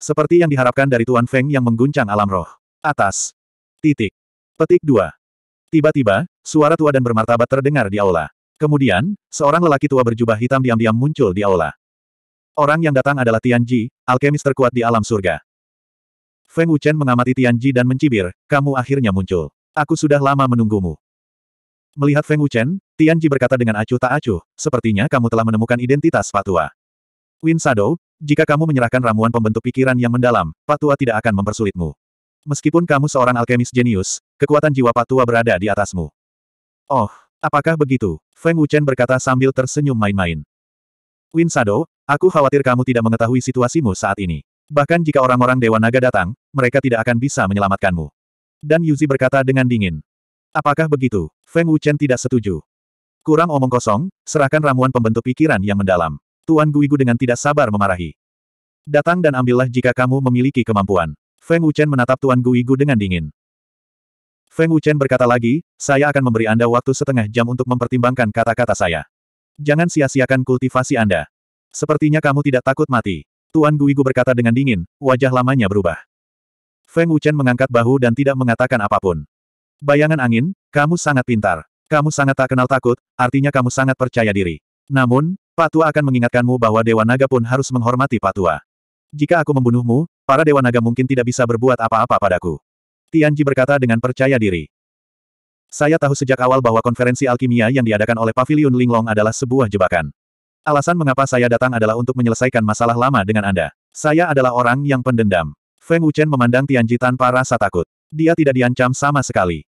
Seperti yang diharapkan dari Tuan Feng yang mengguncang alam roh. Atas. Titik. Petik 2. Tiba-tiba, suara tua dan bermartabat terdengar di aula. Kemudian, seorang lelaki tua berjubah hitam diam-diam muncul di aula. Orang yang datang adalah Tian Ji, alkemis terkuat di alam surga. Feng Wuchen mengamati Tian Ji dan mencibir, kamu akhirnya muncul. Aku sudah lama menunggumu. Melihat Feng Wuchen, Ji berkata dengan acuh tak acuh, sepertinya kamu telah menemukan identitas Patua. Win Shadow, jika kamu menyerahkan ramuan pembentuk pikiran yang mendalam, Patua tidak akan mempersulitmu. Meskipun kamu seorang alkemis jenius, kekuatan jiwa Patua berada di atasmu. Oh, apakah begitu? Feng Wuchen berkata sambil tersenyum main-main. Win Sado, aku khawatir kamu tidak mengetahui situasimu saat ini. Bahkan jika orang-orang Dewa Naga datang, mereka tidak akan bisa menyelamatkanmu. Dan Yuzi berkata dengan dingin. Apakah begitu? Feng Wuchen tidak setuju. Kurang omong kosong, serahkan ramuan pembentuk pikiran yang mendalam. Tuan Guigu dengan tidak sabar memarahi. Datang dan ambillah jika kamu memiliki kemampuan. Feng Wuchen menatap Tuan Guigu dengan dingin. Feng Wuchen berkata lagi, saya akan memberi Anda waktu setengah jam untuk mempertimbangkan kata-kata saya. Jangan sia-siakan kultivasi Anda. Sepertinya kamu tidak takut mati. Tuan Guigu berkata dengan dingin, wajah lamanya berubah. Feng Wuchen mengangkat bahu dan tidak mengatakan apapun. Bayangan angin, kamu sangat pintar. Kamu sangat tak kenal takut, artinya kamu sangat percaya diri. Namun, Patua akan mengingatkanmu bahwa Dewa Naga pun harus menghormati Patua. Jika aku membunuhmu, para dewa naga mungkin tidak bisa berbuat apa-apa padaku. Tianji berkata dengan percaya diri. Saya tahu sejak awal bahwa konferensi alkimia yang diadakan oleh Paviliun Linglong adalah sebuah jebakan. Alasan mengapa saya datang adalah untuk menyelesaikan masalah lama dengan Anda. Saya adalah orang yang pendendam. Feng Wuchen memandang Tianji tanpa rasa takut. Dia tidak diancam sama sekali.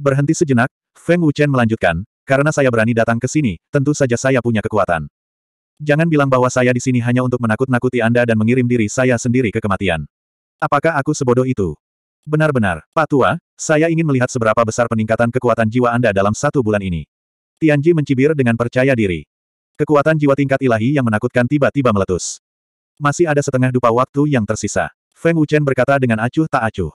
Berhenti sejenak, Feng Wuchen melanjutkan, karena saya berani datang ke sini, tentu saja saya punya kekuatan. Jangan bilang bahwa saya di sini hanya untuk menakut-nakuti Anda dan mengirim diri saya sendiri ke kematian. Apakah aku sebodoh itu? Benar-benar, Pak Tua, saya ingin melihat seberapa besar peningkatan kekuatan jiwa Anda dalam satu bulan ini. Tianji mencibir dengan percaya diri. Kekuatan jiwa tingkat ilahi yang menakutkan tiba-tiba meletus. Masih ada setengah dupa waktu yang tersisa. Feng Wuchen berkata dengan acuh tak acuh.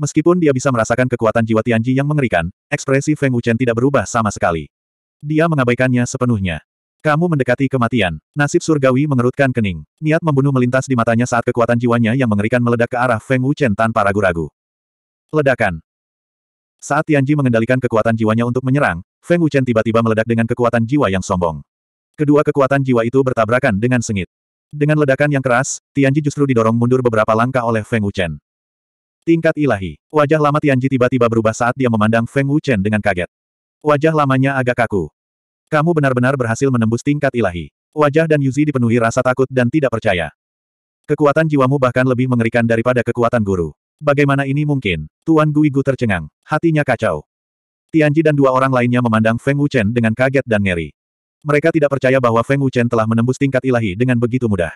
Meskipun dia bisa merasakan kekuatan jiwa Tianji yang mengerikan, ekspresi Feng Wuchen tidak berubah sama sekali. Dia mengabaikannya sepenuhnya. Kamu mendekati kematian. Nasib surgawi mengerutkan kening. Niat membunuh melintas di matanya saat kekuatan jiwanya yang mengerikan meledak ke arah Feng Wuchen tanpa ragu-ragu. Ledakan. Saat Tianji mengendalikan kekuatan jiwanya untuk menyerang, Feng Wuchen tiba-tiba meledak dengan kekuatan jiwa yang sombong. Kedua kekuatan jiwa itu bertabrakan dengan sengit. Dengan ledakan yang keras, Tianji justru didorong mundur beberapa langkah oleh Feng Wuchen. Tingkat ilahi. Wajah lama Tianji tiba-tiba berubah saat dia memandang Feng Wuchen dengan kaget. Wajah lamanya agak kaku. Kamu benar-benar berhasil menembus tingkat ilahi. Wajah dan Yuzi dipenuhi rasa takut dan tidak percaya. Kekuatan jiwamu bahkan lebih mengerikan daripada kekuatan guru. Bagaimana ini mungkin? Tuan Guigu tercengang. Hatinya kacau. Tianji dan dua orang lainnya memandang Feng Wuchen dengan kaget dan ngeri. Mereka tidak percaya bahwa Feng Wuchen telah menembus tingkat ilahi dengan begitu mudah.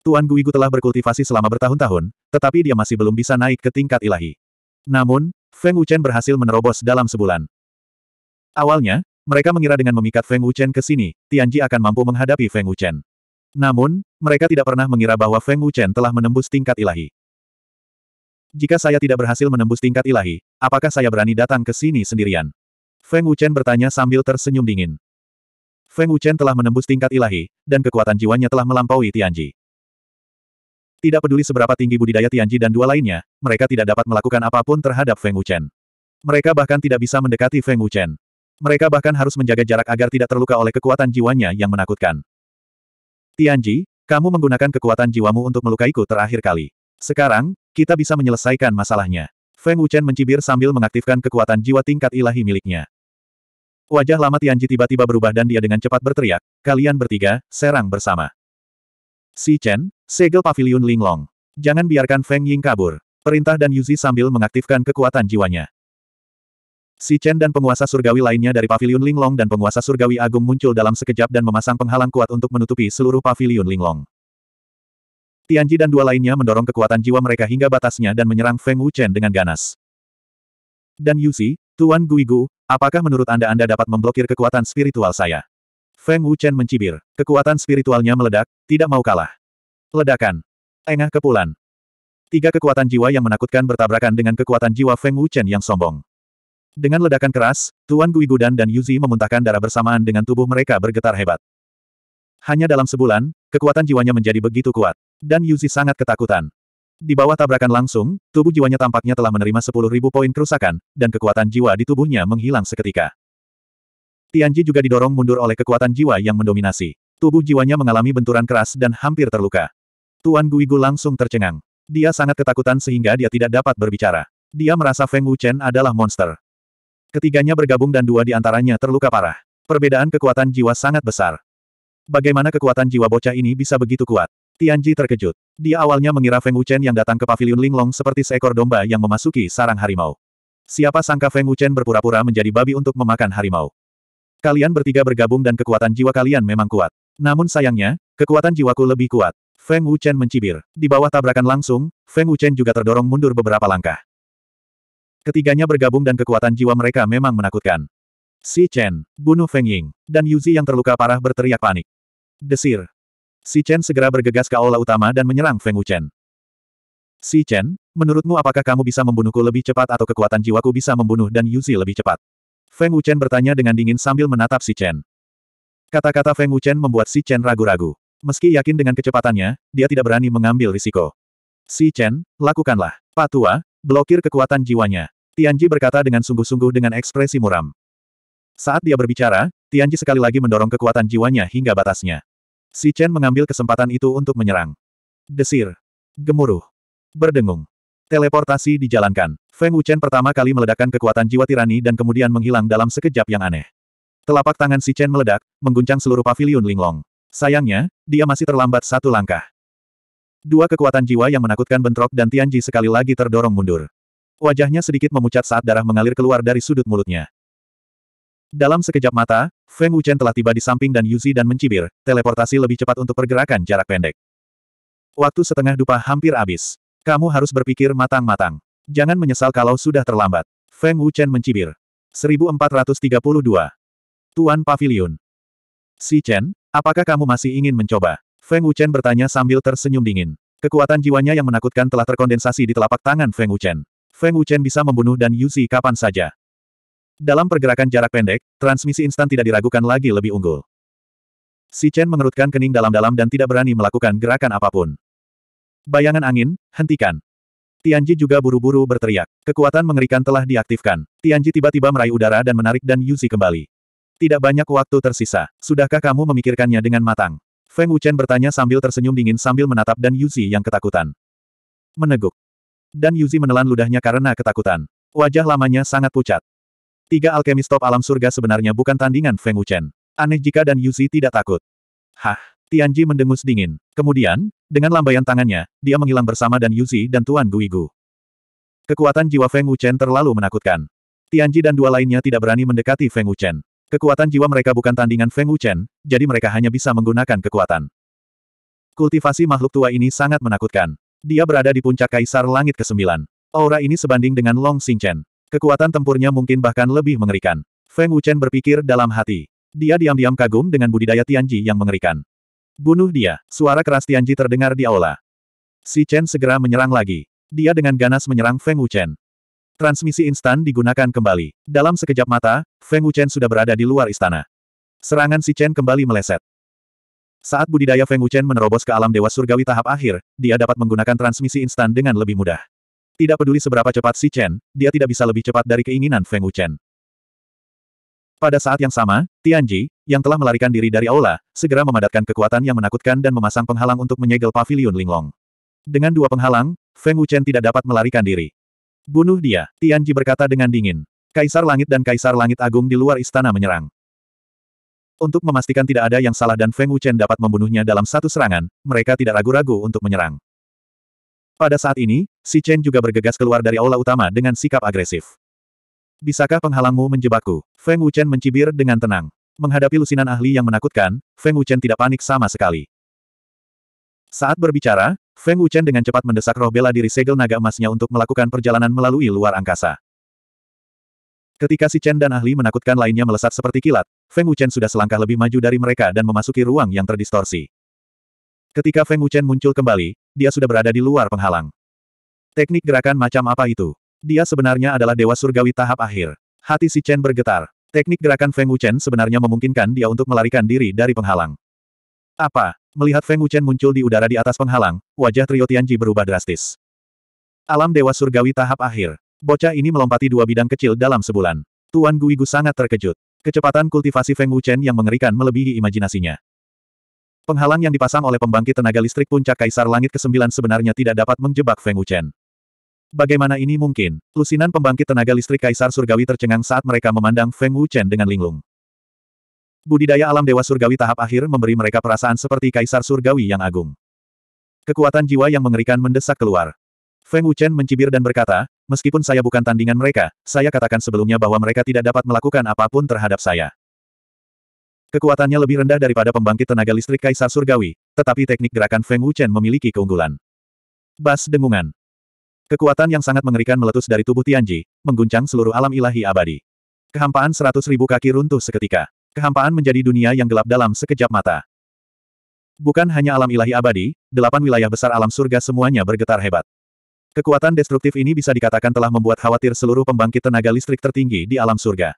Tuan Guigu telah berkultivasi selama bertahun-tahun, tetapi dia masih belum bisa naik ke tingkat ilahi. Namun, Feng Wuchen berhasil menerobos dalam sebulan. Awalnya, mereka mengira dengan memikat Feng Wuchen ke sini, Tianji akan mampu menghadapi Feng Wuchen. Namun, mereka tidak pernah mengira bahwa Feng Wuchen telah menembus tingkat ilahi. Jika saya tidak berhasil menembus tingkat ilahi, apakah saya berani datang ke sini sendirian? Feng Wuchen bertanya sambil tersenyum dingin. Feng Wuchen telah menembus tingkat ilahi, dan kekuatan jiwanya telah melampaui Tianji. Tidak peduli seberapa tinggi budidaya Tianji dan dua lainnya, mereka tidak dapat melakukan apapun terhadap Feng Wuchen. Mereka bahkan tidak bisa mendekati Feng Wuchen. Mereka bahkan harus menjaga jarak agar tidak terluka oleh kekuatan jiwanya yang menakutkan. Tianji, kamu menggunakan kekuatan jiwamu untuk melukaiku terakhir kali. Sekarang, kita bisa menyelesaikan masalahnya. Feng Wuchen mencibir sambil mengaktifkan kekuatan jiwa tingkat ilahi miliknya. Wajah lama Tianji tiba-tiba berubah dan dia dengan cepat berteriak, kalian bertiga, serang bersama. Si Chen, segel pavilion Linglong. Jangan biarkan Feng Ying kabur. Perintah dan Yuzi sambil mengaktifkan kekuatan jiwanya. Si Chen dan penguasa surgawi lainnya dari paviliun Linglong dan penguasa surgawi agung muncul dalam sekejap dan memasang penghalang kuat untuk menutupi seluruh paviliun Linglong. Tianji dan dua lainnya mendorong kekuatan jiwa mereka hingga batasnya dan menyerang Feng Wuchen dengan ganas. Dan Yusi, Tuan Guigu, apakah menurut Anda Anda dapat memblokir kekuatan spiritual saya? Feng Wuchen mencibir. Kekuatan spiritualnya meledak, tidak mau kalah. Ledakan. Engah kepulan. Tiga kekuatan jiwa yang menakutkan bertabrakan dengan kekuatan jiwa Feng Wuchen yang sombong. Dengan ledakan keras, Tuan Guigudan dan Yuzi memuntahkan darah bersamaan dengan tubuh mereka bergetar hebat. Hanya dalam sebulan, kekuatan jiwanya menjadi begitu kuat. Dan Yuzi sangat ketakutan. Di bawah tabrakan langsung, tubuh jiwanya tampaknya telah menerima 10.000 poin kerusakan, dan kekuatan jiwa di tubuhnya menghilang seketika. Tianji juga didorong mundur oleh kekuatan jiwa yang mendominasi. Tubuh jiwanya mengalami benturan keras dan hampir terluka. Tuan Guigu langsung tercengang. Dia sangat ketakutan sehingga dia tidak dapat berbicara. Dia merasa Feng Wuchen adalah monster. Ketiganya bergabung dan dua di antaranya terluka parah. Perbedaan kekuatan jiwa sangat besar. Bagaimana kekuatan jiwa bocah ini bisa begitu kuat? Tianji terkejut. Dia awalnya mengira Feng Wuchen yang datang ke pavilion Linglong seperti seekor domba yang memasuki sarang harimau. Siapa sangka Feng Wuchen berpura-pura menjadi babi untuk memakan harimau. Kalian bertiga bergabung dan kekuatan jiwa kalian memang kuat. Namun sayangnya, kekuatan jiwaku lebih kuat. Feng Wuchen mencibir. Di bawah tabrakan langsung, Feng Wuchen juga terdorong mundur beberapa langkah. Ketiganya bergabung dan kekuatan jiwa mereka memang menakutkan. Si Chen, bunuh Feng Ying, dan Yuzi yang terluka parah berteriak panik. Desir. Si Chen segera bergegas ke aula utama dan menyerang Feng Wuchen. Si Chen, menurutmu apakah kamu bisa membunuhku lebih cepat atau kekuatan jiwaku bisa membunuh dan Yuzi lebih cepat? Feng Wuchen bertanya dengan dingin sambil menatap si Chen. Kata-kata Feng Wuchen membuat si Chen ragu-ragu. Meski yakin dengan kecepatannya, dia tidak berani mengambil risiko. Si Chen, lakukanlah. Patua, Blokir kekuatan jiwanya. Tianji berkata dengan sungguh-sungguh dengan ekspresi muram. Saat dia berbicara, Tianji sekali lagi mendorong kekuatan jiwanya hingga batasnya. Si Chen mengambil kesempatan itu untuk menyerang. Desir. Gemuruh. Berdengung. Teleportasi dijalankan. Feng Wuchen pertama kali meledakkan kekuatan jiwa tirani dan kemudian menghilang dalam sekejap yang aneh. Telapak tangan si Chen meledak, mengguncang seluruh paviliun Linglong. Sayangnya, dia masih terlambat satu langkah. Dua kekuatan jiwa yang menakutkan bentrok dan Tianji sekali lagi terdorong mundur. Wajahnya sedikit memucat saat darah mengalir keluar dari sudut mulutnya. Dalam sekejap mata, Feng Wuchen telah tiba di samping dan Yuzi dan mencibir, teleportasi lebih cepat untuk pergerakan jarak pendek. Waktu setengah dupa hampir habis. Kamu harus berpikir matang-matang. Jangan menyesal kalau sudah terlambat. Feng Wuchen mencibir. 1432. Tuan Pavilion. Si Chen, apakah kamu masih ingin mencoba? Feng Wuchen bertanya sambil tersenyum dingin. Kekuatan jiwanya yang menakutkan telah terkondensasi di telapak tangan Feng Wuchen. Feng Wuchen bisa membunuh dan Yuzi kapan saja. Dalam pergerakan jarak pendek, transmisi instan tidak diragukan lagi lebih unggul. Si Chen mengerutkan kening dalam-dalam dan tidak berani melakukan gerakan apapun. Bayangan angin, hentikan. Tianji juga buru-buru berteriak. Kekuatan mengerikan telah diaktifkan. Tianji tiba-tiba meraih udara dan menarik dan Yuzi kembali. Tidak banyak waktu tersisa. Sudahkah kamu memikirkannya dengan matang? Feng Wuchen bertanya sambil tersenyum dingin sambil menatap Dan Yuzi yang ketakutan. Meneguk. Dan Yuzi menelan ludahnya karena ketakutan. Wajah lamanya sangat pucat. Tiga alkemis top alam surga sebenarnya bukan tandingan Feng Wuchen. Aneh jika Dan Yuzi tidak takut. Hah, Tianji mendengus dingin. Kemudian, dengan lambaian tangannya, dia menghilang bersama Dan Yuzi dan Tuan Guigu. Kekuatan jiwa Feng Wuchen terlalu menakutkan. Tianji dan dua lainnya tidak berani mendekati Feng Wuchen. Kekuatan jiwa mereka bukan tandingan Feng Wuchen, jadi mereka hanya bisa menggunakan kekuatan. Kultivasi makhluk tua ini sangat menakutkan. Dia berada di puncak Kaisar Langit ke-9. Aura ini sebanding dengan Long Xingchen. Kekuatan tempurnya mungkin bahkan lebih mengerikan. Feng Wuchen berpikir dalam hati. Dia diam-diam kagum dengan budidaya Tianji yang mengerikan. Bunuh dia, suara keras Tianji terdengar di aula. Si Chen segera menyerang lagi. Dia dengan ganas menyerang Feng Wuchen. Transmisi instan digunakan kembali. Dalam sekejap mata, Feng Wuchen sudah berada di luar istana. Serangan si Chen kembali meleset. Saat budidaya Feng Wuchen menerobos ke alam dewa surgawi tahap akhir, dia dapat menggunakan transmisi instan dengan lebih mudah. Tidak peduli seberapa cepat si Chen, dia tidak bisa lebih cepat dari keinginan Feng Wuchen. Pada saat yang sama, Tianji, yang telah melarikan diri dari aula, segera memadatkan kekuatan yang menakutkan dan memasang penghalang untuk menyegel pavilion Linglong. Dengan dua penghalang, Feng Wuchen tidak dapat melarikan diri. Bunuh dia, Tianji berkata dengan dingin. Kaisar Langit dan Kaisar Langit Agung di luar istana menyerang. Untuk memastikan tidak ada yang salah dan Feng Wuchen dapat membunuhnya dalam satu serangan, mereka tidak ragu-ragu untuk menyerang. Pada saat ini, si Chen juga bergegas keluar dari aula utama dengan sikap agresif. Bisakah penghalangmu menjebakku? Feng Wuchen mencibir dengan tenang. Menghadapi lusinan ahli yang menakutkan, Feng Wuchen tidak panik sama sekali. Saat berbicara, Feng Wuchen dengan cepat mendesak roh bela diri segel naga emasnya untuk melakukan perjalanan melalui luar angkasa. Ketika si Chen dan ahli menakutkan lainnya melesat seperti kilat, Feng Wuchen sudah selangkah lebih maju dari mereka dan memasuki ruang yang terdistorsi. Ketika Feng Wuchen muncul kembali, dia sudah berada di luar penghalang. Teknik gerakan macam apa itu? Dia sebenarnya adalah dewa surgawi tahap akhir. Hati si Chen bergetar. Teknik gerakan Feng Wuchen sebenarnya memungkinkan dia untuk melarikan diri dari penghalang. Apa? Melihat Feng Wuchen muncul di udara di atas penghalang, wajah Trio Tianji berubah drastis. Alam Dewa Surgawi tahap akhir. Bocah ini melompati dua bidang kecil dalam sebulan. Tuan Guigu sangat terkejut. Kecepatan kultivasi Feng Wuchen yang mengerikan melebihi imajinasinya. Penghalang yang dipasang oleh pembangkit tenaga listrik puncak Kaisar Langit ke-9 sebenarnya tidak dapat menjebak Feng Wuchen. Bagaimana ini mungkin? Lusinan pembangkit tenaga listrik Kaisar Surgawi tercengang saat mereka memandang Feng Wuchen dengan linglung. Budidaya alam Dewa Surgawi tahap akhir memberi mereka perasaan seperti Kaisar Surgawi yang agung. Kekuatan jiwa yang mengerikan mendesak keluar. Feng Wuchen mencibir dan berkata, meskipun saya bukan tandingan mereka, saya katakan sebelumnya bahwa mereka tidak dapat melakukan apapun terhadap saya. Kekuatannya lebih rendah daripada pembangkit tenaga listrik Kaisar Surgawi, tetapi teknik gerakan Feng Wuchen memiliki keunggulan. Bas dengungan. Kekuatan yang sangat mengerikan meletus dari tubuh Tianji, mengguncang seluruh alam ilahi abadi. Kehampaan seratus ribu kaki runtuh seketika. Kehampaan menjadi dunia yang gelap dalam sekejap mata. Bukan hanya alam ilahi abadi, delapan wilayah besar alam surga semuanya bergetar hebat. Kekuatan destruktif ini bisa dikatakan telah membuat khawatir seluruh pembangkit tenaga listrik tertinggi di alam surga.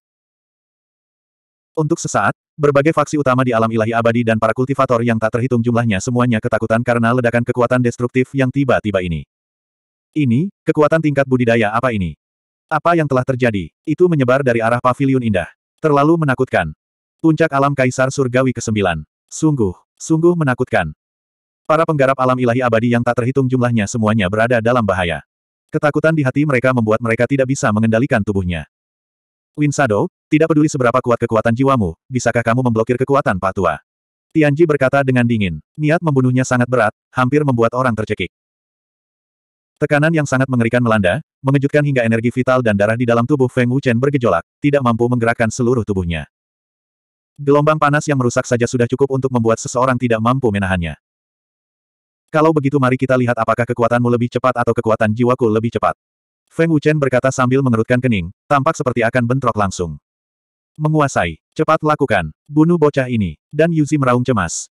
Untuk sesaat, berbagai faksi utama di alam ilahi abadi dan para kultivator yang tak terhitung jumlahnya semuanya ketakutan karena ledakan kekuatan destruktif yang tiba-tiba ini. Ini, kekuatan tingkat budidaya apa ini? Apa yang telah terjadi? Itu menyebar dari arah pavilion indah. Terlalu menakutkan. Puncak alam Kaisar Surgawi ke-9. Sungguh, sungguh menakutkan. Para penggarap alam ilahi abadi yang tak terhitung jumlahnya semuanya berada dalam bahaya. Ketakutan di hati mereka membuat mereka tidak bisa mengendalikan tubuhnya. Winsado, tidak peduli seberapa kuat kekuatan jiwamu, bisakah kamu memblokir kekuatan patua? Tianji berkata dengan dingin. Niat membunuhnya sangat berat, hampir membuat orang tercekik. Tekanan yang sangat mengerikan melanda, mengejutkan hingga energi vital dan darah di dalam tubuh Feng Wuchen bergejolak, tidak mampu menggerakkan seluruh tubuhnya. Gelombang panas yang merusak saja sudah cukup untuk membuat seseorang tidak mampu menahannya. Kalau begitu mari kita lihat apakah kekuatanmu lebih cepat atau kekuatan jiwaku lebih cepat. Feng Wuchen berkata sambil mengerutkan kening, tampak seperti akan bentrok langsung. Menguasai. Cepat lakukan. Bunuh bocah ini. Dan Yuzi meraung cemas.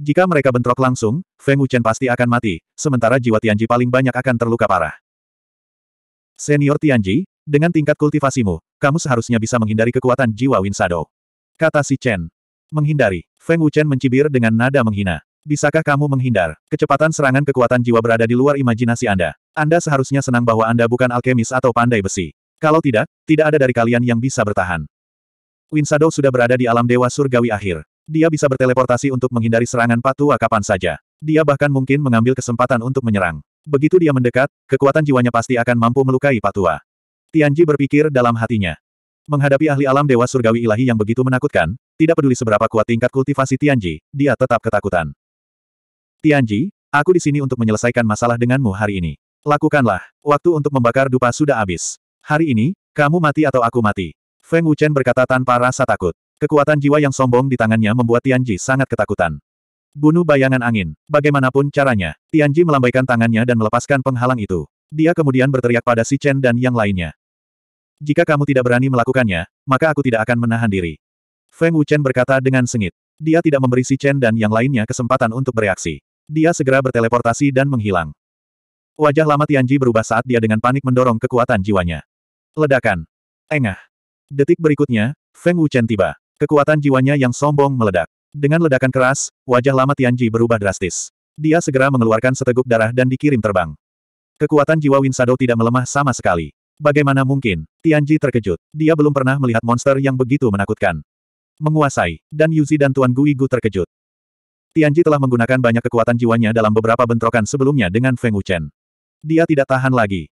Jika mereka bentrok langsung, Feng Wuchen pasti akan mati, sementara jiwa Tianji paling banyak akan terluka parah. Senior Tianji, dengan tingkat kultivasimu, kamu seharusnya bisa menghindari kekuatan jiwa Winsado. Kata si Chen. Menghindari. Feng Wuchen mencibir dengan nada menghina. Bisakah kamu menghindar? Kecepatan serangan kekuatan jiwa berada di luar imajinasi Anda. Anda seharusnya senang bahwa Anda bukan alkemis atau pandai besi. Kalau tidak, tidak ada dari kalian yang bisa bertahan. Winsado sudah berada di alam dewa surgawi akhir. Dia bisa berteleportasi untuk menghindari serangan patua kapan saja. Dia bahkan mungkin mengambil kesempatan untuk menyerang. Begitu dia mendekat, kekuatan jiwanya pasti akan mampu melukai patua. Tianji berpikir dalam hatinya. Menghadapi ahli alam dewa surgawi ilahi yang begitu menakutkan, tidak peduli seberapa kuat tingkat kultivasi Tianji, dia tetap ketakutan. Tianji, aku di sini untuk menyelesaikan masalah denganmu hari ini. Lakukanlah, waktu untuk membakar dupa sudah habis. Hari ini, kamu mati atau aku mati. Feng Wuchen berkata tanpa rasa takut. Kekuatan jiwa yang sombong di tangannya membuat Tianji sangat ketakutan. Bunuh bayangan angin. Bagaimanapun caranya, Tianji melambaikan tangannya dan melepaskan penghalang itu. Dia kemudian berteriak pada Si Chen dan yang lainnya. Jika kamu tidak berani melakukannya, maka aku tidak akan menahan diri. Feng Wuchen berkata dengan sengit. Dia tidak memberi Si Chen dan yang lainnya kesempatan untuk bereaksi. Dia segera berteleportasi dan menghilang. Wajah lama Tianji berubah saat dia dengan panik mendorong kekuatan jiwanya. Ledakan. Engah. Detik berikutnya, Feng Wuchen tiba. Kekuatan jiwanya yang sombong meledak. Dengan ledakan keras, wajah lama Tianji berubah drastis. Dia segera mengeluarkan seteguk darah dan dikirim terbang. Kekuatan jiwa Winsado tidak melemah sama sekali. Bagaimana mungkin? Tianji terkejut. Dia belum pernah melihat monster yang begitu menakutkan. Menguasai, dan Yuzi dan Tuan Gui Gu terkejut. Tianji telah menggunakan banyak kekuatan jiwanya dalam beberapa bentrokan sebelumnya dengan Feng Wuchen. Dia tidak tahan lagi.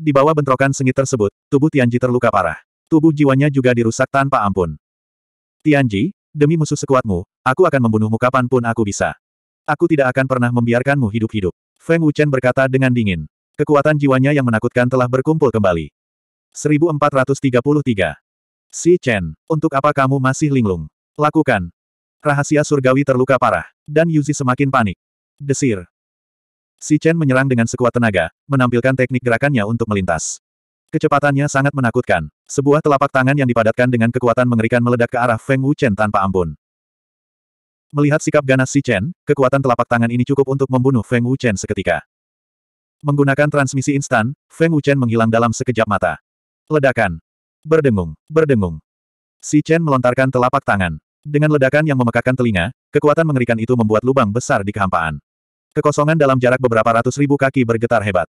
Di bawah bentrokan sengit tersebut, tubuh Tianji terluka parah. Tubuh jiwanya juga dirusak tanpa ampun. Tianji, demi musuh sekuatmu, aku akan membunuhmu kapanpun aku bisa. Aku tidak akan pernah membiarkanmu hidup-hidup. Feng Wuchen berkata dengan dingin. Kekuatan jiwanya yang menakutkan telah berkumpul kembali. 1433. Si Chen, untuk apa kamu masih linglung? Lakukan. Rahasia surgawi terluka parah, dan Yuzi semakin panik. Desir. Si Chen menyerang dengan sekuat tenaga, menampilkan teknik gerakannya untuk melintas. Kecepatannya sangat menakutkan. Sebuah telapak tangan yang dipadatkan dengan kekuatan mengerikan meledak ke arah Feng Wu Chen tanpa ampun. Melihat sikap ganas Si Chen, kekuatan telapak tangan ini cukup untuk membunuh Feng Wu Chen seketika. Menggunakan transmisi instan, Feng Wuchen menghilang dalam sekejap mata. Ledakan. Berdengung, berdengung. Si Chen melontarkan telapak tangan. Dengan ledakan yang memekakan telinga, kekuatan mengerikan itu membuat lubang besar di kehampaan. Kekosongan dalam jarak beberapa ratus ribu kaki bergetar hebat.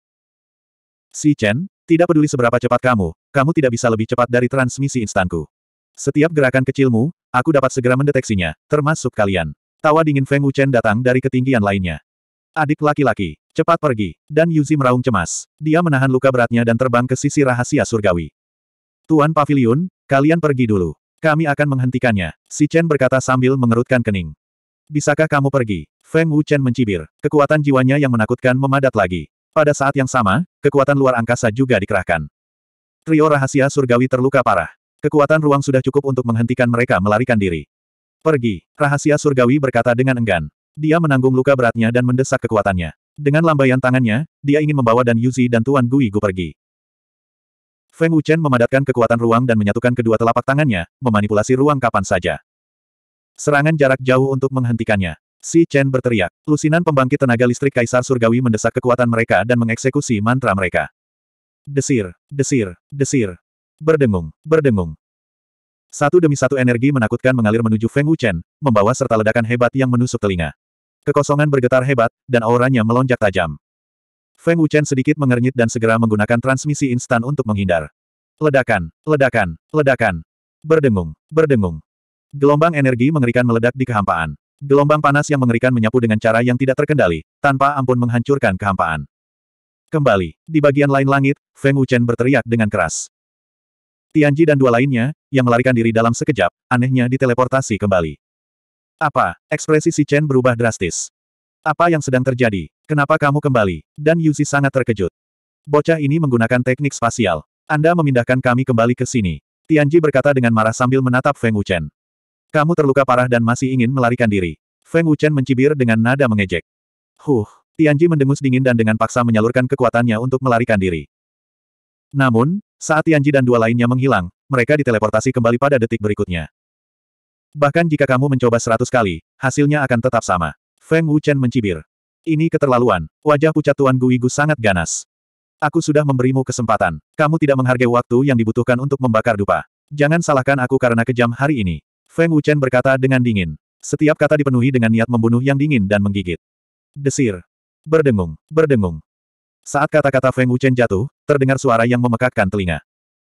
Si Chen, tidak peduli seberapa cepat kamu, kamu tidak bisa lebih cepat dari transmisi instanku. Setiap gerakan kecilmu, aku dapat segera mendeteksinya, termasuk kalian. Tawa dingin Feng Wuchen datang dari ketinggian lainnya. Adik laki-laki, cepat pergi. Dan Yuzi meraung cemas. Dia menahan luka beratnya dan terbang ke sisi rahasia surgawi. Tuan Pavilion, kalian pergi dulu. Kami akan menghentikannya, si Chen berkata sambil mengerutkan kening. Bisakah kamu pergi? Feng Wu Chen mencibir. Kekuatan jiwanya yang menakutkan memadat lagi. Pada saat yang sama, kekuatan luar angkasa juga dikerahkan. Trio rahasia surgawi terluka parah. Kekuatan ruang sudah cukup untuk menghentikan mereka melarikan diri. Pergi, rahasia surgawi berkata dengan enggan. Dia menanggung luka beratnya dan mendesak kekuatannya. Dengan lambaian tangannya, dia ingin membawa Dan Yuzi dan Tuan Gui Gu pergi. Feng Wuchen memadatkan kekuatan ruang dan menyatukan kedua telapak tangannya, memanipulasi ruang kapan saja. Serangan jarak jauh untuk menghentikannya. Si Chen berteriak. Lusinan pembangkit tenaga listrik Kaisar Surgawi mendesak kekuatan mereka dan mengeksekusi mantra mereka. Desir, desir, desir. Berdengung, berdengung. Satu demi satu energi menakutkan mengalir menuju Feng Wuchen, membawa serta ledakan hebat yang menusuk telinga. Kekosongan bergetar hebat, dan auranya melonjak tajam. Feng Wuchen sedikit mengernyit dan segera menggunakan transmisi instan untuk menghindar. Ledakan, ledakan, ledakan. Berdengung, berdengung. Gelombang energi mengerikan meledak di kehampaan. Gelombang panas yang mengerikan menyapu dengan cara yang tidak terkendali, tanpa ampun menghancurkan kehampaan. Kembali, di bagian lain langit, Feng Wuchen berteriak dengan keras. Tianji dan dua lainnya, yang melarikan diri dalam sekejap, anehnya diteleportasi kembali. Apa? Ekspresi si Chen berubah drastis. Apa yang sedang terjadi? Kenapa kamu kembali? Dan Yuzi sangat terkejut. Bocah ini menggunakan teknik spasial. Anda memindahkan kami kembali ke sini. Tianji berkata dengan marah sambil menatap Feng Wuchen. Kamu terluka parah dan masih ingin melarikan diri. Feng Wuchen mencibir dengan nada mengejek. Huh, Tianji mendengus dingin dan dengan paksa menyalurkan kekuatannya untuk melarikan diri. Namun, saat Tianji dan dua lainnya menghilang, mereka diteleportasi kembali pada detik berikutnya. Bahkan jika kamu mencoba seratus kali, hasilnya akan tetap sama. Feng Wuchen mencibir. Ini keterlaluan. Wajah pucat Tuan Gui sangat ganas. Aku sudah memberimu kesempatan. Kamu tidak menghargai waktu yang dibutuhkan untuk membakar dupa. Jangan salahkan aku karena kejam hari ini. Feng Wuchen berkata dengan dingin. Setiap kata dipenuhi dengan niat membunuh yang dingin dan menggigit. Desir. Berdengung, berdengung. Saat kata-kata Feng Wuchen jatuh, terdengar suara yang memekakkan telinga.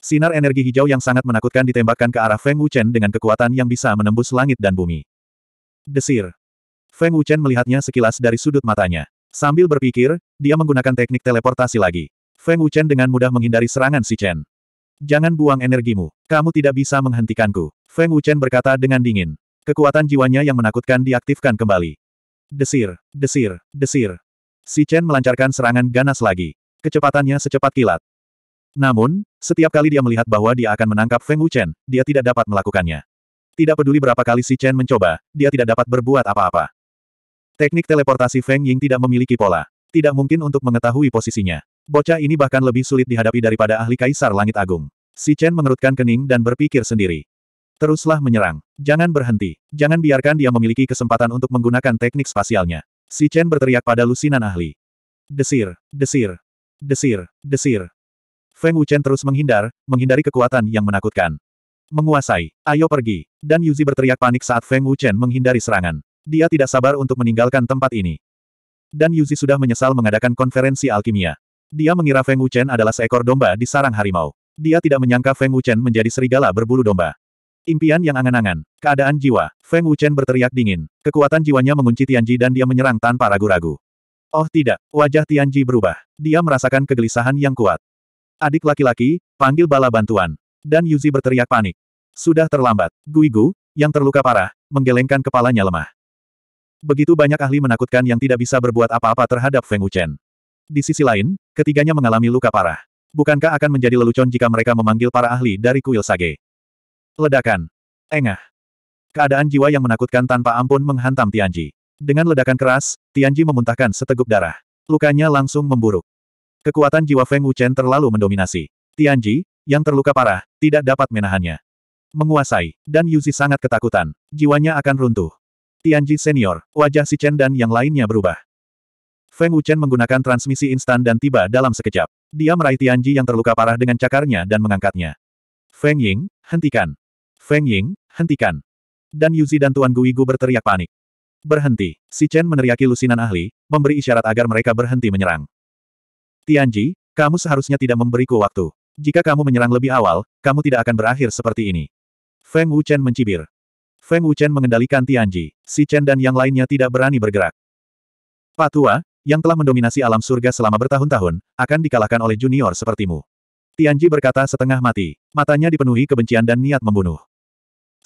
Sinar energi hijau yang sangat menakutkan ditembakkan ke arah Feng Wuchen dengan kekuatan yang bisa menembus langit dan bumi. Desir. Feng Wuchen melihatnya sekilas dari sudut matanya. Sambil berpikir, dia menggunakan teknik teleportasi lagi. Feng Wuchen dengan mudah menghindari serangan si Chen. Jangan buang energimu. Kamu tidak bisa menghentikanku. Feng Wuchen berkata dengan dingin. Kekuatan jiwanya yang menakutkan diaktifkan kembali. Desir, desir, desir. Si Chen melancarkan serangan ganas lagi. Kecepatannya secepat kilat. Namun, setiap kali dia melihat bahwa dia akan menangkap Feng Wuchen, dia tidak dapat melakukannya. Tidak peduli berapa kali Si Chen mencoba, dia tidak dapat berbuat apa-apa. Teknik teleportasi Feng Ying tidak memiliki pola. Tidak mungkin untuk mengetahui posisinya. Bocah ini bahkan lebih sulit dihadapi daripada ahli kaisar langit agung. Si Chen mengerutkan kening dan berpikir sendiri. Teruslah menyerang. Jangan berhenti. Jangan biarkan dia memiliki kesempatan untuk menggunakan teknik spasialnya. Si Chen berteriak pada lusinan ahli. Desir, desir, desir, desir. Feng Wuchen terus menghindar, menghindari kekuatan yang menakutkan. Menguasai, ayo pergi. Dan Yuzi berteriak panik saat Feng Wuchen menghindari serangan. Dia tidak sabar untuk meninggalkan tempat ini. Dan Yuzi sudah menyesal mengadakan konferensi alkimia. Dia mengira Feng Wuchen adalah seekor domba di sarang harimau. Dia tidak menyangka Feng Wuchen menjadi serigala berbulu domba. Impian yang angan-angan. Keadaan jiwa. Feng Wuchen berteriak dingin. Kekuatan jiwanya mengunci Tianji dan dia menyerang tanpa ragu-ragu. Oh tidak, wajah Tianji berubah. Dia merasakan kegelisahan yang kuat. Adik laki-laki, panggil bala bantuan. Dan Yuzi berteriak panik. Sudah terlambat. Guigu, yang terluka parah, menggelengkan kepalanya lemah. Begitu banyak ahli menakutkan yang tidak bisa berbuat apa-apa terhadap Feng Wuchen. Di sisi lain, ketiganya mengalami luka parah. Bukankah akan menjadi lelucon jika mereka memanggil para ahli dari kuil Sage? Ledakan. Engah. Keadaan jiwa yang menakutkan tanpa ampun menghantam Tianji. Dengan ledakan keras, Tianji memuntahkan seteguk darah. Lukanya langsung memburuk. Kekuatan jiwa Feng Wuchen terlalu mendominasi. Tianji, yang terluka parah, tidak dapat menahannya. Menguasai, dan Yuzi sangat ketakutan. Jiwanya akan runtuh. Tianji senior, wajah si Chen dan yang lainnya berubah. Feng Wuchen menggunakan transmisi instan dan tiba dalam sekejap. Dia meraih Tianji yang terluka parah dengan cakarnya dan mengangkatnya. Feng Ying, hentikan. Feng Ying, hentikan. Dan Yuzi dan Tuan Guigu berteriak panik. Berhenti. Si Chen meneriaki lusinan ahli, memberi isyarat agar mereka berhenti menyerang. Tianji, kamu seharusnya tidak memberiku waktu. Jika kamu menyerang lebih awal, kamu tidak akan berakhir seperti ini. Feng Wuchen mencibir. Feng Wuchen mengendalikan Tianji, Si Chen dan yang lainnya tidak berani bergerak. Patua, yang telah mendominasi alam surga selama bertahun-tahun, akan dikalahkan oleh junior sepertimu. Tianji berkata setengah mati, matanya dipenuhi kebencian dan niat membunuh.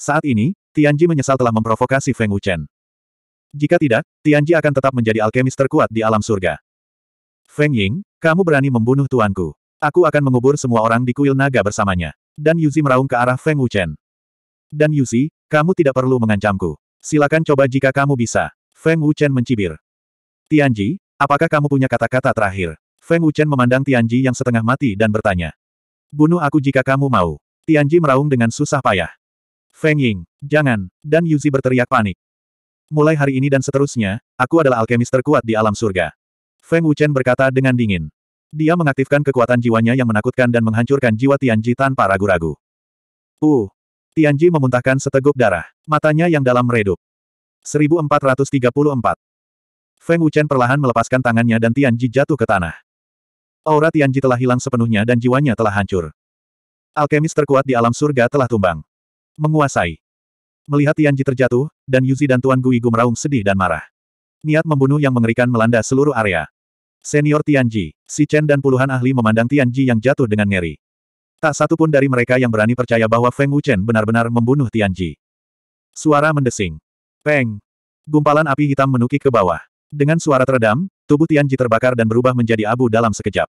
Saat ini, Tianji menyesal telah memprovokasi Feng Wuchen. Jika tidak, Tianji akan tetap menjadi alkemis terkuat di alam surga. Feng Ying, kamu berani membunuh tuanku. Aku akan mengubur semua orang di kuil naga bersamanya. Dan Yuzi meraung ke arah Feng Wuchen. Dan Yuzi, kamu tidak perlu mengancamku. Silakan coba jika kamu bisa. Feng Wuchen mencibir. Tianji, apakah kamu punya kata-kata terakhir? Feng Wuchen memandang Tianji yang setengah mati dan bertanya. Bunuh aku jika kamu mau. Tianji meraung dengan susah payah. Feng Ying, jangan, dan Yuzi berteriak panik. Mulai hari ini dan seterusnya, aku adalah alkemis terkuat di alam surga. Feng Wuchen berkata dengan dingin. Dia mengaktifkan kekuatan jiwanya yang menakutkan dan menghancurkan jiwa Tianji tanpa ragu-ragu. Uh! Tianji memuntahkan seteguk darah. Matanya yang dalam meredup. 1434. Feng Wuchen perlahan melepaskan tangannya dan Tianji jatuh ke tanah. Aura Tianji telah hilang sepenuhnya dan jiwanya telah hancur. Alkemis terkuat di alam surga telah tumbang. Menguasai. Melihat Tianji terjatuh, dan Yuzi dan Tuan Gui Gumraung sedih dan marah. Niat membunuh yang mengerikan melanda seluruh area. Senior Tianji, Si Chen dan puluhan ahli memandang Tianji yang jatuh dengan ngeri. Tak satu pun dari mereka yang berani percaya bahwa Feng Wuchen benar-benar membunuh Tianji. Suara mendesing. Peng. Gumpalan api hitam menukik ke bawah. Dengan suara teredam, tubuh Tianji terbakar dan berubah menjadi abu dalam sekejap.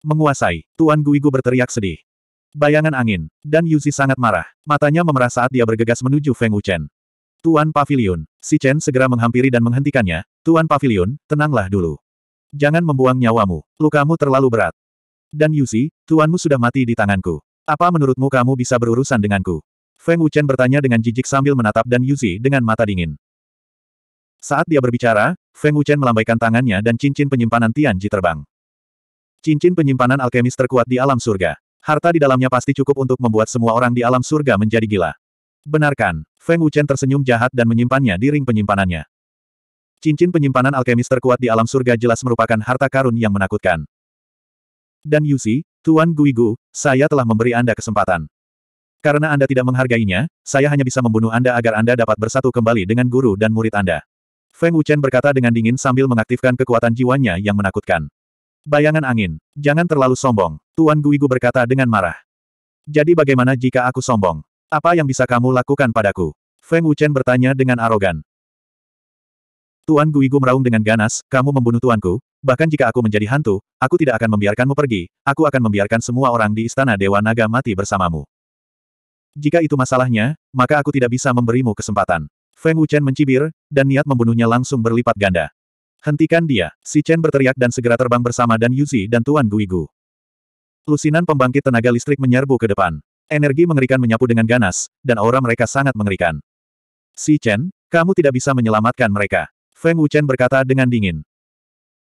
Menguasai, Tuan Guigu berteriak sedih. Bayangan angin, dan Yuzi sangat marah. Matanya memerah saat dia bergegas menuju Feng Wuchen. Tuan Pavilion, si Chen segera menghampiri dan menghentikannya. Tuan Pavilion, tenanglah dulu. Jangan membuang nyawamu, lukamu terlalu berat. Dan Yusi, tuanmu sudah mati di tanganku. Apa menurutmu kamu bisa berurusan denganku? Feng Wuchen bertanya dengan jijik sambil menatap Dan Yusi dengan mata dingin. Saat dia berbicara, Feng Wuchen melambaikan tangannya dan cincin penyimpanan Tianji terbang. Cincin penyimpanan alkemis terkuat di alam surga. Harta di dalamnya pasti cukup untuk membuat semua orang di alam surga menjadi gila. Benarkan, Feng Wuchen tersenyum jahat dan menyimpannya di ring penyimpanannya. Cincin penyimpanan alkemis terkuat di alam surga jelas merupakan harta karun yang menakutkan. Dan Yusi, Tuan Guigu, saya telah memberi Anda kesempatan. Karena Anda tidak menghargainya, saya hanya bisa membunuh Anda agar Anda dapat bersatu kembali dengan guru dan murid Anda. Feng Wuchen berkata dengan dingin sambil mengaktifkan kekuatan jiwanya yang menakutkan. Bayangan angin, jangan terlalu sombong, Tuan Guigu berkata dengan marah. Jadi bagaimana jika aku sombong? Apa yang bisa kamu lakukan padaku? Feng Wuchen bertanya dengan arogan. Tuan Guigu meraung dengan ganas, kamu membunuh tuanku, bahkan jika aku menjadi hantu, aku tidak akan membiarkanmu pergi, aku akan membiarkan semua orang di istana Dewa Naga mati bersamamu. Jika itu masalahnya, maka aku tidak bisa memberimu kesempatan. Feng Wuchen mencibir, dan niat membunuhnya langsung berlipat ganda. Hentikan dia, si Chen berteriak dan segera terbang bersama Dan Yuzi dan Tuan Guigu. Lusinan pembangkit tenaga listrik menyerbu ke depan. Energi mengerikan menyapu dengan ganas, dan aura mereka sangat mengerikan. Si Chen, kamu tidak bisa menyelamatkan mereka. Feng Wuchen berkata dengan dingin.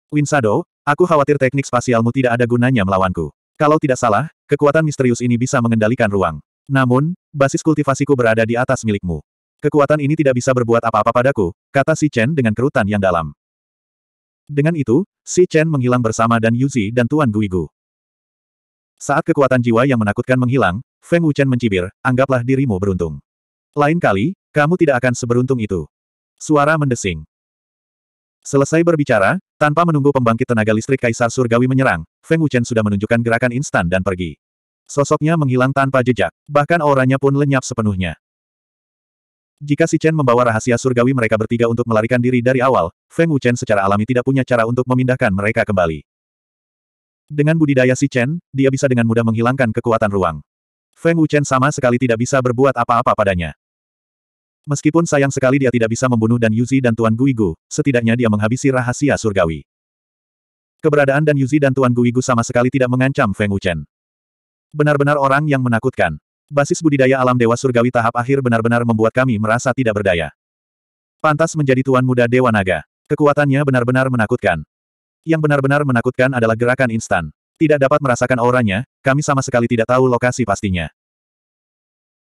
Winsado, aku khawatir teknik spasialmu tidak ada gunanya melawanku. Kalau tidak salah, kekuatan misterius ini bisa mengendalikan ruang. Namun, basis kultivasiku berada di atas milikmu. Kekuatan ini tidak bisa berbuat apa-apa padaku, kata Si Chen dengan kerutan yang dalam. Dengan itu, Si Chen menghilang bersama Dan Yuzi dan Tuan Guigu. Saat kekuatan jiwa yang menakutkan menghilang, Feng Wuchen mencibir, anggaplah dirimu beruntung. Lain kali, kamu tidak akan seberuntung itu. Suara mendesing. Selesai berbicara, tanpa menunggu pembangkit tenaga listrik Kaisar Surgawi menyerang, Feng Wuchen sudah menunjukkan gerakan instan dan pergi. Sosoknya menghilang tanpa jejak, bahkan auranya pun lenyap sepenuhnya. Jika si Chen membawa rahasia surgawi mereka bertiga untuk melarikan diri dari awal, Feng Wuchen secara alami tidak punya cara untuk memindahkan mereka kembali. Dengan budidaya si Chen, dia bisa dengan mudah menghilangkan kekuatan ruang. Feng Wuchen sama sekali tidak bisa berbuat apa-apa padanya. Meskipun sayang sekali dia tidak bisa membunuh Dan Yuzi dan Tuan Guigu, setidaknya dia menghabisi rahasia surgawi. Keberadaan Dan Yuzi dan Tuan Guigu sama sekali tidak mengancam Feng Wuchen. Benar-benar orang yang menakutkan. Basis budidaya alam Dewa Surgawi tahap akhir benar-benar membuat kami merasa tidak berdaya. Pantas menjadi Tuan Muda Dewa Naga. Kekuatannya benar-benar menakutkan. Yang benar-benar menakutkan adalah gerakan instan. Tidak dapat merasakan auranya, kami sama sekali tidak tahu lokasi pastinya.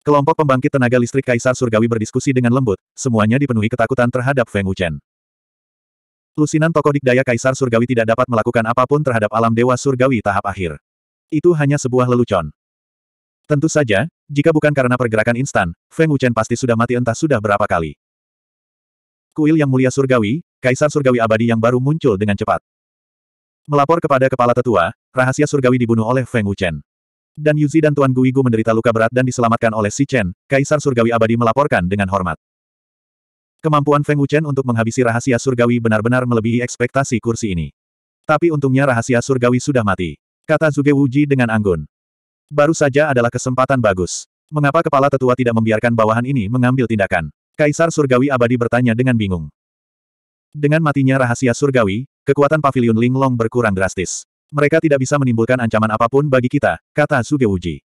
Kelompok pembangkit tenaga listrik Kaisar Surgawi berdiskusi dengan lembut, semuanya dipenuhi ketakutan terhadap Feng Wuchen. Lusinan tokoh dikdaya Kaisar Surgawi tidak dapat melakukan apapun terhadap alam Dewa Surgawi tahap akhir. Itu hanya sebuah lelucon. Tentu saja, jika bukan karena pergerakan instan, Feng Wuchen pasti sudah mati entah sudah berapa kali. Kuil yang mulia Surgawi, Kaisar Surgawi abadi yang baru muncul dengan cepat. Melapor kepada kepala tetua, rahasia Surgawi dibunuh oleh Feng Wuchen dan Yuzi dan Tuan Guigu menderita luka berat dan diselamatkan oleh Si Chen, Kaisar Surgawi Abadi melaporkan dengan hormat. Kemampuan Feng Wuchen untuk menghabisi rahasia surgawi benar-benar melebihi ekspektasi kursi ini. Tapi untungnya rahasia surgawi sudah mati. Kata Zuge Wuji dengan anggun. Baru saja adalah kesempatan bagus. Mengapa kepala tetua tidak membiarkan bawahan ini mengambil tindakan? Kaisar Surgawi Abadi bertanya dengan bingung. Dengan matinya rahasia surgawi, kekuatan Paviliun Linglong berkurang drastis. Mereka tidak bisa menimbulkan ancaman apapun bagi kita, kata Suge Uji.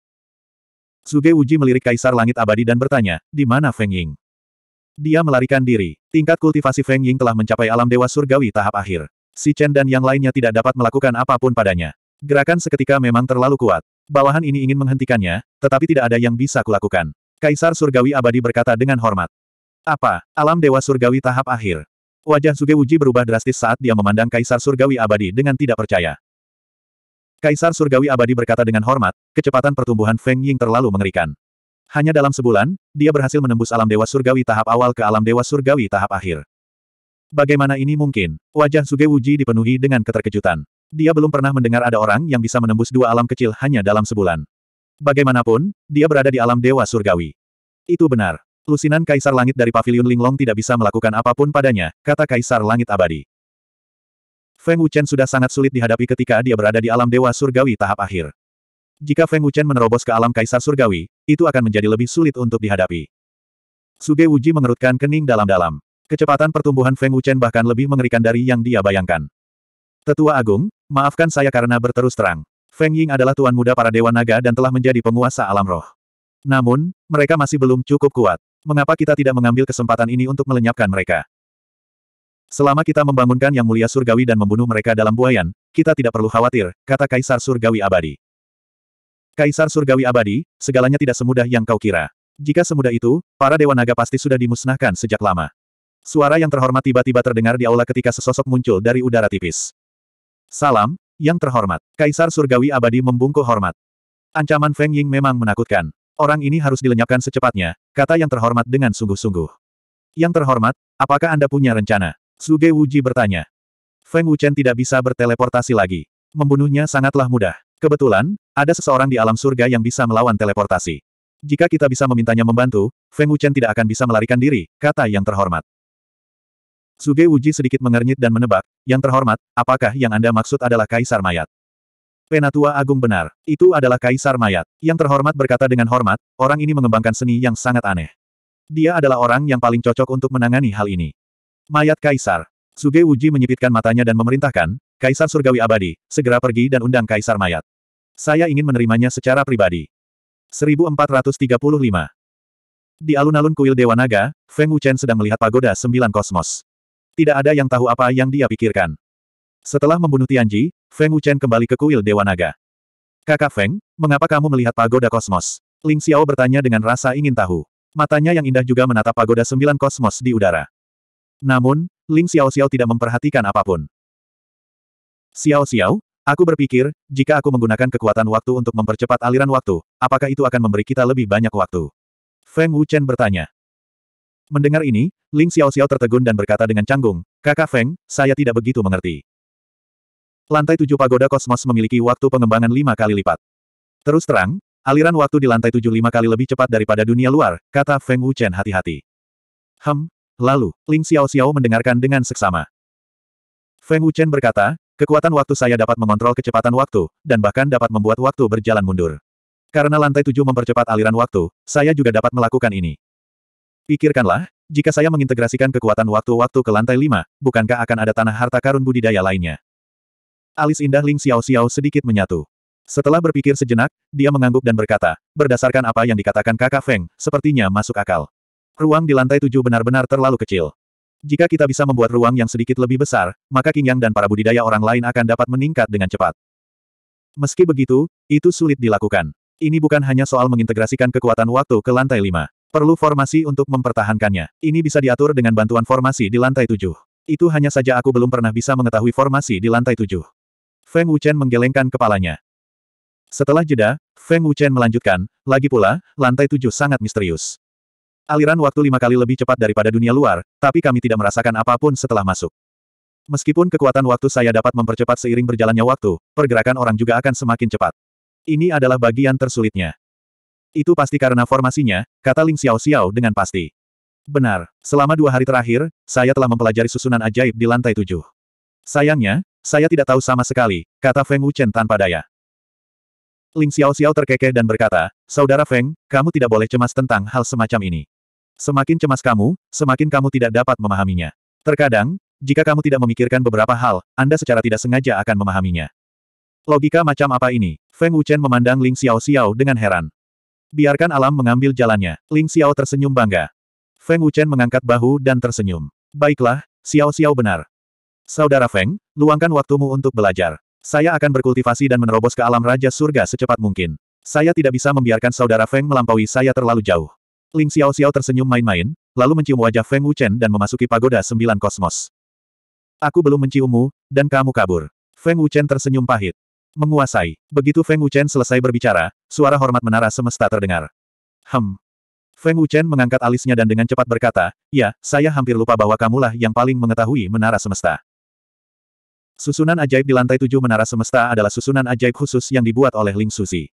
Suge Uji melirik Kaisar Langit Abadi dan bertanya, di mana Feng Ying? Dia melarikan diri. Tingkat kultivasi Feng Ying telah mencapai alam dewa surgawi tahap akhir. Si Chen dan yang lainnya tidak dapat melakukan apapun padanya. Gerakan seketika memang terlalu kuat. Bawahan ini ingin menghentikannya, tetapi tidak ada yang bisa kulakukan. Kaisar Surgawi Abadi berkata dengan hormat. Apa? Alam Dewa Surgawi tahap akhir. Wajah Suge Uji berubah drastis saat dia memandang Kaisar Surgawi Abadi dengan tidak percaya. Kaisar Surgawi Abadi berkata dengan hormat, kecepatan pertumbuhan Feng Ying terlalu mengerikan. Hanya dalam sebulan, dia berhasil menembus alam dewa surgawi tahap awal ke alam dewa surgawi tahap akhir. Bagaimana ini mungkin? Wajah Suge Wuji dipenuhi dengan keterkejutan. Dia belum pernah mendengar ada orang yang bisa menembus dua alam kecil hanya dalam sebulan. Bagaimanapun, dia berada di alam dewa surgawi. Itu benar. Lusinan Kaisar Langit dari Paviliun Linglong tidak bisa melakukan apapun padanya, kata Kaisar Langit Abadi. Feng Wuchen sudah sangat sulit dihadapi ketika dia berada di alam dewa surgawi tahap akhir. Jika Feng Wuchen menerobos ke alam kaisar surgawi, itu akan menjadi lebih sulit untuk dihadapi. Suge Wuji mengerutkan kening dalam-dalam. Kecepatan pertumbuhan Feng Wuchen bahkan lebih mengerikan dari yang dia bayangkan. Tetua Agung, maafkan saya karena berterus terang. Feng Ying adalah tuan muda para dewa naga dan telah menjadi penguasa alam roh. Namun, mereka masih belum cukup kuat. Mengapa kita tidak mengambil kesempatan ini untuk melenyapkan mereka? Selama kita membangunkan yang mulia surgawi dan membunuh mereka dalam buayan, kita tidak perlu khawatir, kata Kaisar Surgawi Abadi. Kaisar Surgawi Abadi, segalanya tidak semudah yang kau kira. Jika semudah itu, para Dewa Naga pasti sudah dimusnahkan sejak lama. Suara yang terhormat tiba-tiba terdengar di aula ketika sesosok muncul dari udara tipis. Salam, yang terhormat. Kaisar Surgawi Abadi membungkuk hormat. Ancaman Feng Ying memang menakutkan. Orang ini harus dilenyapkan secepatnya, kata yang terhormat dengan sungguh-sungguh. Yang terhormat, apakah Anda punya rencana? Suge Wuji bertanya. Feng Wuchen tidak bisa berteleportasi lagi. Membunuhnya sangatlah mudah. Kebetulan, ada seseorang di alam surga yang bisa melawan teleportasi. Jika kita bisa memintanya membantu, Feng Wuchen tidak akan bisa melarikan diri, kata yang terhormat. Suge Wuji sedikit mengernyit dan menebak, yang terhormat, apakah yang Anda maksud adalah Kaisar Mayat? Penatua Agung benar, itu adalah Kaisar Mayat. Yang terhormat berkata dengan hormat, orang ini mengembangkan seni yang sangat aneh. Dia adalah orang yang paling cocok untuk menangani hal ini. Mayat Kaisar. Suge Wuji menyipitkan matanya dan memerintahkan, Kaisar Surgawi Abadi, segera pergi dan undang Kaisar Mayat. Saya ingin menerimanya secara pribadi. 1435 Di alun-alun kuil Dewa Naga, Feng Wuchen sedang melihat pagoda sembilan kosmos. Tidak ada yang tahu apa yang dia pikirkan. Setelah membunuh Tianji, Feng Wuchen kembali ke kuil Dewa Naga. Kakak Feng, mengapa kamu melihat pagoda kosmos? Ling Xiao bertanya dengan rasa ingin tahu. Matanya yang indah juga menatap pagoda sembilan kosmos di udara. Namun, Ling Xiao Xiao tidak memperhatikan apapun. Xiao Xiao, aku berpikir, jika aku menggunakan kekuatan waktu untuk mempercepat aliran waktu, apakah itu akan memberi kita lebih banyak waktu? Feng Wuchen bertanya. Mendengar ini, Ling Xiao Xiao tertegun dan berkata dengan canggung, Kakak Feng, saya tidak begitu mengerti. Lantai tujuh pagoda kosmos memiliki waktu pengembangan lima kali lipat. Terus terang, aliran waktu di lantai tujuh lima kali lebih cepat daripada dunia luar, kata Feng Wuchen hati-hati. Hem, Lalu, Ling Xiao Xiao mendengarkan dengan seksama. Feng Wuchen berkata, kekuatan waktu saya dapat mengontrol kecepatan waktu, dan bahkan dapat membuat waktu berjalan mundur. Karena lantai tujuh mempercepat aliran waktu, saya juga dapat melakukan ini. Pikirkanlah, jika saya mengintegrasikan kekuatan waktu-waktu ke lantai lima, bukankah akan ada tanah harta karun budidaya lainnya? Alis indah Ling Xiao Xiao sedikit menyatu. Setelah berpikir sejenak, dia mengangguk dan berkata, berdasarkan apa yang dikatakan kakak Feng, sepertinya masuk akal. Ruang di lantai tujuh benar-benar terlalu kecil. Jika kita bisa membuat ruang yang sedikit lebih besar, maka King Yang dan para budidaya orang lain akan dapat meningkat dengan cepat. Meski begitu, itu sulit dilakukan. Ini bukan hanya soal mengintegrasikan kekuatan waktu ke lantai lima. Perlu formasi untuk mempertahankannya. Ini bisa diatur dengan bantuan formasi di lantai tujuh. Itu hanya saja aku belum pernah bisa mengetahui formasi di lantai tujuh. Feng Wuchen menggelengkan kepalanya. Setelah jeda, Feng Wuchen melanjutkan, lagi pula, lantai tujuh sangat misterius. Aliran waktu lima kali lebih cepat daripada dunia luar, tapi kami tidak merasakan apapun setelah masuk. Meskipun kekuatan waktu saya dapat mempercepat seiring berjalannya waktu, pergerakan orang juga akan semakin cepat. Ini adalah bagian tersulitnya. Itu pasti karena formasinya, kata Ling Xiao Xiao dengan pasti. Benar, selama dua hari terakhir, saya telah mempelajari susunan ajaib di lantai tujuh. Sayangnya, saya tidak tahu sama sekali, kata Feng Wuchen tanpa daya. Ling Xiao Xiao terkekeh dan berkata, Saudara Feng, kamu tidak boleh cemas tentang hal semacam ini. Semakin cemas kamu, semakin kamu tidak dapat memahaminya. Terkadang, jika kamu tidak memikirkan beberapa hal, Anda secara tidak sengaja akan memahaminya. Logika macam apa ini? Feng Wuchen memandang Ling Xiao Xiao dengan heran. Biarkan alam mengambil jalannya. Ling Xiao tersenyum bangga. Feng Wuchen mengangkat bahu dan tersenyum. Baiklah, Xiao Xiao benar. Saudara Feng, luangkan waktumu untuk belajar. Saya akan berkultivasi dan menerobos ke alam Raja Surga secepat mungkin. Saya tidak bisa membiarkan saudara Feng melampaui saya terlalu jauh. Ling Xiao Xiao tersenyum main-main, lalu mencium wajah Feng Wuchen dan memasuki pagoda sembilan kosmos. Aku belum menciummu, dan kamu kabur. Feng Wuchen tersenyum pahit. Menguasai. Begitu Feng Wuchen selesai berbicara, suara hormat menara semesta terdengar. Hem. Feng Wuchen mengangkat alisnya dan dengan cepat berkata, Ya, saya hampir lupa bahwa kamulah yang paling mengetahui menara semesta. Susunan ajaib di lantai tujuh menara semesta adalah susunan ajaib khusus yang dibuat oleh Ling Susi.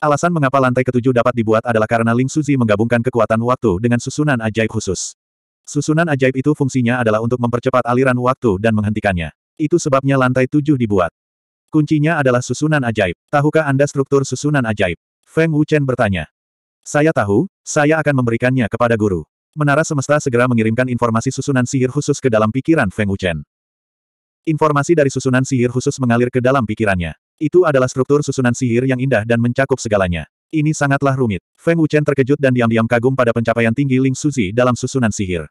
Alasan mengapa lantai ketujuh dapat dibuat adalah karena Ling Suzi menggabungkan kekuatan waktu dengan susunan ajaib khusus. Susunan ajaib itu fungsinya adalah untuk mempercepat aliran waktu dan menghentikannya. Itu sebabnya lantai tujuh dibuat. Kuncinya adalah susunan ajaib. Tahukah Anda struktur susunan ajaib? Feng Wuchen bertanya. Saya tahu, saya akan memberikannya kepada guru. Menara semesta segera mengirimkan informasi susunan sihir khusus ke dalam pikiran Feng Wuchen. Informasi dari susunan sihir khusus mengalir ke dalam pikirannya. Itu adalah struktur susunan sihir yang indah dan mencakup segalanya. Ini sangatlah rumit. Feng Wuchen terkejut dan diam-diam kagum pada pencapaian tinggi Ling Suzi dalam susunan sihir.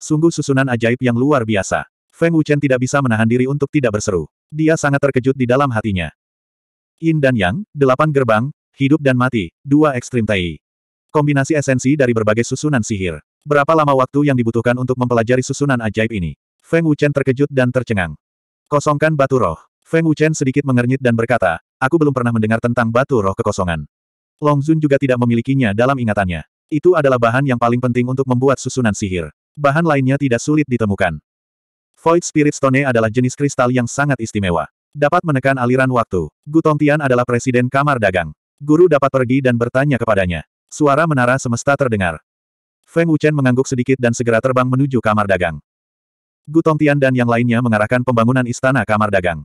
Sungguh susunan ajaib yang luar biasa. Feng Wuchen tidak bisa menahan diri untuk tidak berseru. Dia sangat terkejut di dalam hatinya. Yin dan Yang, delapan gerbang, hidup dan mati, dua ekstrim tai. Kombinasi esensi dari berbagai susunan sihir. Berapa lama waktu yang dibutuhkan untuk mempelajari susunan ajaib ini? Feng Wuchen terkejut dan tercengang. Kosongkan batu roh. Feng Wuchen sedikit mengernyit dan berkata, aku belum pernah mendengar tentang batu roh kekosongan. Long Zun juga tidak memilikinya dalam ingatannya. Itu adalah bahan yang paling penting untuk membuat susunan sihir. Bahan lainnya tidak sulit ditemukan. Void Spirit Stone adalah jenis kristal yang sangat istimewa. Dapat menekan aliran waktu. Gu Tian adalah presiden kamar dagang. Guru dapat pergi dan bertanya kepadanya. Suara menara semesta terdengar. Feng Wuchen mengangguk sedikit dan segera terbang menuju kamar dagang. Gu Tian dan yang lainnya mengarahkan pembangunan istana kamar dagang.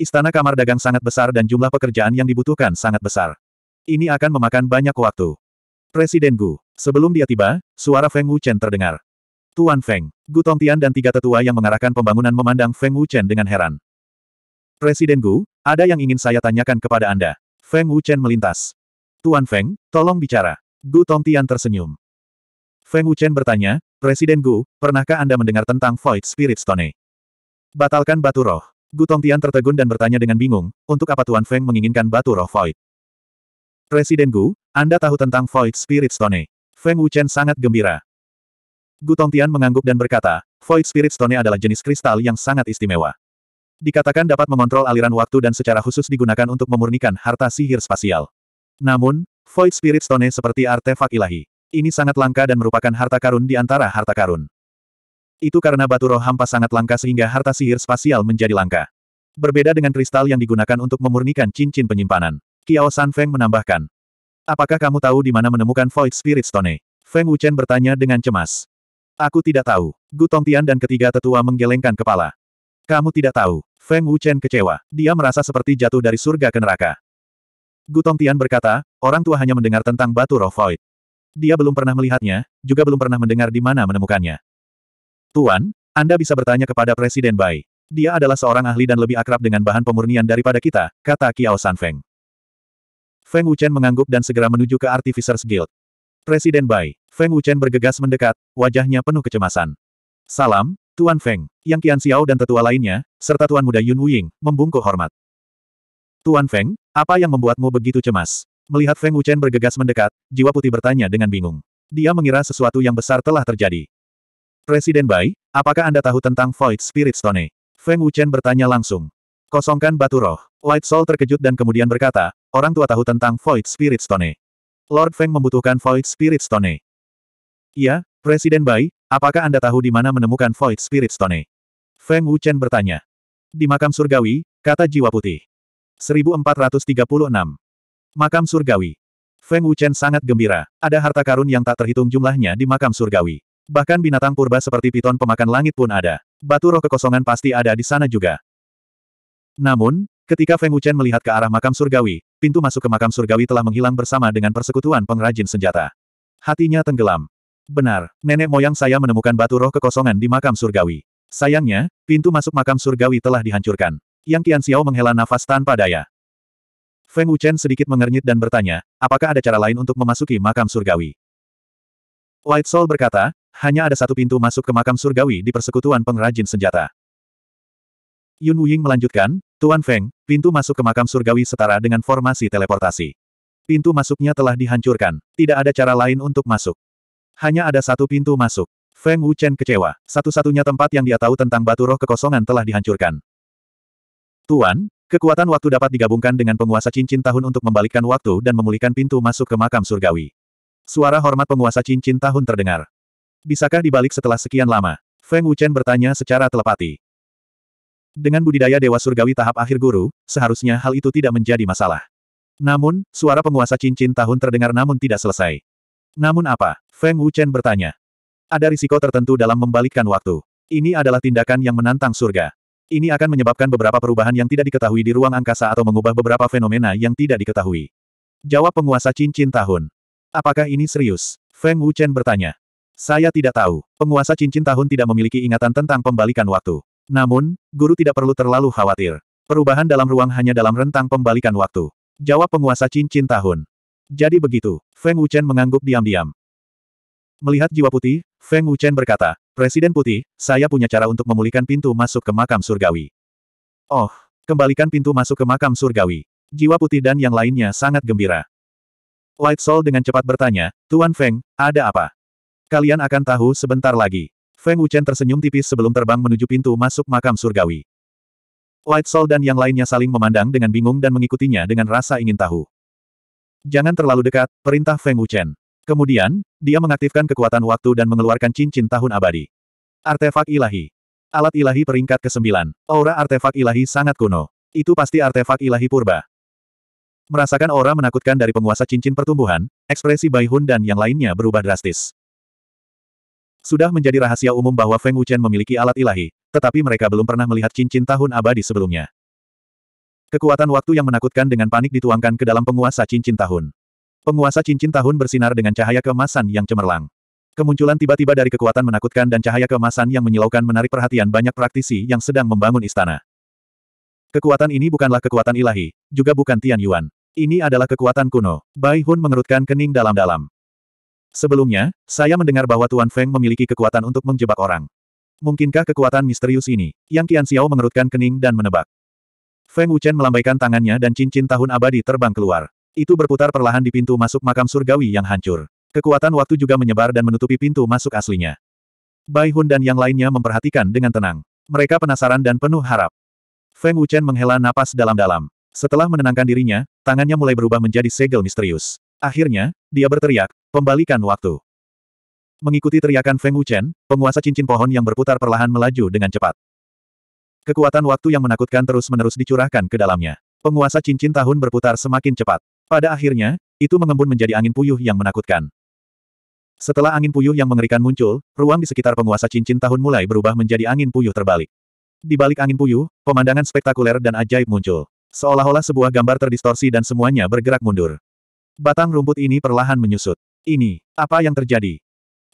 Istana kamar dagang sangat besar dan jumlah pekerjaan yang dibutuhkan sangat besar. Ini akan memakan banyak waktu. Presiden Gu. Sebelum dia tiba, suara Feng Wuchen terdengar. Tuan Feng, Gu Tongtian dan tiga tetua yang mengarahkan pembangunan memandang Feng Wuchen dengan heran. Presiden Gu, ada yang ingin saya tanyakan kepada Anda. Feng Wuchen melintas. Tuan Feng, tolong bicara. Gu Tongtian tersenyum. Feng Wuchen bertanya, Presiden Gu, pernahkah Anda mendengar tentang Void Spirit Stone? Batalkan batu roh. Gu Tian tertegun dan bertanya dengan bingung, untuk apa Tuan Feng menginginkan batu roh Void? Presiden Gu, Anda tahu tentang Void Spirit Stone. Feng Wuchen sangat gembira. Gu Tian mengangguk dan berkata, Void Spirit Stone adalah jenis kristal yang sangat istimewa. Dikatakan dapat mengontrol aliran waktu dan secara khusus digunakan untuk memurnikan harta sihir spasial. Namun, Void Spirit Stone seperti artefak ilahi. Ini sangat langka dan merupakan harta karun di antara harta karun. Itu karena batu roh hampa sangat langka sehingga harta sihir spasial menjadi langka. Berbeda dengan kristal yang digunakan untuk memurnikan cincin penyimpanan. Kiao San Feng menambahkan. Apakah kamu tahu di mana menemukan Void Spirit Stone? Feng Wuchen bertanya dengan cemas. Aku tidak tahu. Gu Tongtian dan ketiga tetua menggelengkan kepala. Kamu tidak tahu. Feng Wuchen kecewa. Dia merasa seperti jatuh dari surga ke neraka. Gu Tongtian berkata, orang tua hanya mendengar tentang batu roh Void. Dia belum pernah melihatnya, juga belum pernah mendengar di mana menemukannya. Tuan, Anda bisa bertanya kepada Presiden Bai. Dia adalah seorang ahli dan lebih akrab dengan bahan pemurnian daripada kita, kata Kiao Sanfeng. Feng Wuchen mengangguk dan segera menuju ke Artificers Guild. Presiden Bai, Feng Wuchen bergegas mendekat, wajahnya penuh kecemasan. Salam, Tuan Feng, Yang Qian Xiao dan tetua lainnya, serta Tuan Muda Yun Wuying, membungkuk hormat. Tuan Feng, apa yang membuatmu begitu cemas? Melihat Feng Wuchen bergegas mendekat, Jiwa Putih bertanya dengan bingung. Dia mengira sesuatu yang besar telah terjadi. Presiden Bai, apakah Anda tahu tentang Void Spirit Stone? Feng Wuchen bertanya langsung. Kosongkan batu roh. Light Soul terkejut dan kemudian berkata, orang tua tahu tentang Void Spirit Stone. Lord Feng membutuhkan Void Spirit Stone. Ya, Presiden Bai, apakah Anda tahu di mana menemukan Void Spirit Stone? Feng Wuchen bertanya. Di makam surgawi, kata jiwa putih. 1436. Makam surgawi. Feng Wuchen sangat gembira. Ada harta karun yang tak terhitung jumlahnya di makam surgawi. Bahkan binatang purba seperti piton pemakan langit pun ada. Batu roh kekosongan pasti ada di sana juga. Namun, ketika Feng Wuchen melihat ke arah makam surgawi, pintu masuk ke makam surgawi telah menghilang bersama dengan persekutuan pengrajin senjata. Hatinya tenggelam. Benar, nenek moyang saya menemukan batu roh kekosongan di makam surgawi. Sayangnya, pintu masuk makam surgawi telah dihancurkan. Yang Qian Xiao menghela nafas tanpa daya. Feng Wuchen sedikit mengernyit dan bertanya, apakah ada cara lain untuk memasuki makam surgawi? White Soul berkata, hanya ada satu pintu masuk ke makam surgawi di persekutuan pengrajin senjata. Yun Wuying melanjutkan, Tuan Feng, pintu masuk ke makam surgawi setara dengan formasi teleportasi. Pintu masuknya telah dihancurkan. Tidak ada cara lain untuk masuk. Hanya ada satu pintu masuk. Feng Wuchen kecewa. Satu-satunya tempat yang dia tahu tentang batu roh kekosongan telah dihancurkan. Tuan, kekuatan waktu dapat digabungkan dengan penguasa cincin tahun untuk membalikkan waktu dan memulihkan pintu masuk ke makam surgawi. Suara hormat penguasa cincin tahun terdengar. Bisakah dibalik setelah sekian lama? Feng Wuchen bertanya secara telepati. Dengan budidaya Dewa Surgawi tahap akhir guru, seharusnya hal itu tidak menjadi masalah. Namun, suara penguasa cincin tahun terdengar namun tidak selesai. Namun apa? Feng Wuchen bertanya. Ada risiko tertentu dalam membalikkan waktu. Ini adalah tindakan yang menantang surga. Ini akan menyebabkan beberapa perubahan yang tidak diketahui di ruang angkasa atau mengubah beberapa fenomena yang tidak diketahui. Jawab penguasa cincin tahun. Apakah ini serius? Feng Wuchen bertanya. Saya tidak tahu. Penguasa cincin tahun tidak memiliki ingatan tentang pembalikan waktu. Namun, guru tidak perlu terlalu khawatir. Perubahan dalam ruang hanya dalam rentang pembalikan waktu. Jawab penguasa cincin tahun. Jadi begitu, Feng Wuchen mengangguk diam-diam. Melihat jiwa putih, Feng Wuchen berkata, Presiden Putih, saya punya cara untuk memulihkan pintu masuk ke makam surgawi. Oh, kembalikan pintu masuk ke makam surgawi. Jiwa putih dan yang lainnya sangat gembira. White Soul dengan cepat bertanya, Tuan Feng, ada apa? Kalian akan tahu sebentar lagi. Feng Wuchen tersenyum tipis sebelum terbang menuju pintu masuk makam surgawi. White Soul dan yang lainnya saling memandang dengan bingung dan mengikutinya dengan rasa ingin tahu. Jangan terlalu dekat, perintah Feng Wuchen. Kemudian, dia mengaktifkan kekuatan waktu dan mengeluarkan cincin tahun abadi. Artefak ilahi. Alat ilahi peringkat ke-9. Aura artefak ilahi sangat kuno. Itu pasti artefak ilahi purba. Merasakan aura menakutkan dari penguasa cincin pertumbuhan, ekspresi Bai Hun dan yang lainnya berubah drastis. Sudah menjadi rahasia umum bahwa Feng Wuchen memiliki alat ilahi, tetapi mereka belum pernah melihat cincin tahun abadi sebelumnya. Kekuatan waktu yang menakutkan dengan panik dituangkan ke dalam penguasa cincin tahun. Penguasa cincin tahun bersinar dengan cahaya kemasan yang cemerlang. Kemunculan tiba-tiba dari kekuatan menakutkan dan cahaya kemasan yang menyilaukan menarik perhatian banyak praktisi yang sedang membangun istana. Kekuatan ini bukanlah kekuatan ilahi, juga bukan Tian Yuan. Ini adalah kekuatan kuno. Bai Hun mengerutkan kening dalam-dalam. Sebelumnya, saya mendengar bahwa Tuan Feng memiliki kekuatan untuk menjebak orang. Mungkinkah kekuatan misterius ini? Yang Qian Xiao mengerutkan kening dan menebak. Feng Wuchen melambaikan tangannya dan cincin tahun abadi terbang keluar. Itu berputar perlahan di pintu masuk makam surgawi yang hancur. Kekuatan waktu juga menyebar dan menutupi pintu masuk aslinya. Bai Hun dan yang lainnya memperhatikan dengan tenang. Mereka penasaran dan penuh harap. Feng Wuchen menghela napas dalam-dalam. Setelah menenangkan dirinya, tangannya mulai berubah menjadi segel misterius. Akhirnya, dia berteriak, Pembalikan waktu. Mengikuti teriakan Feng Wuchen, penguasa cincin pohon yang berputar perlahan melaju dengan cepat. Kekuatan waktu yang menakutkan terus-menerus dicurahkan ke dalamnya. Penguasa cincin tahun berputar semakin cepat. Pada akhirnya, itu mengembun menjadi angin puyuh yang menakutkan. Setelah angin puyuh yang mengerikan muncul, ruang di sekitar penguasa cincin tahun mulai berubah menjadi angin puyuh terbalik. Di balik angin puyuh, pemandangan spektakuler dan ajaib muncul. Seolah-olah sebuah gambar terdistorsi dan semuanya bergerak mundur. Batang rumput ini perlahan menyusut. Ini, apa yang terjadi?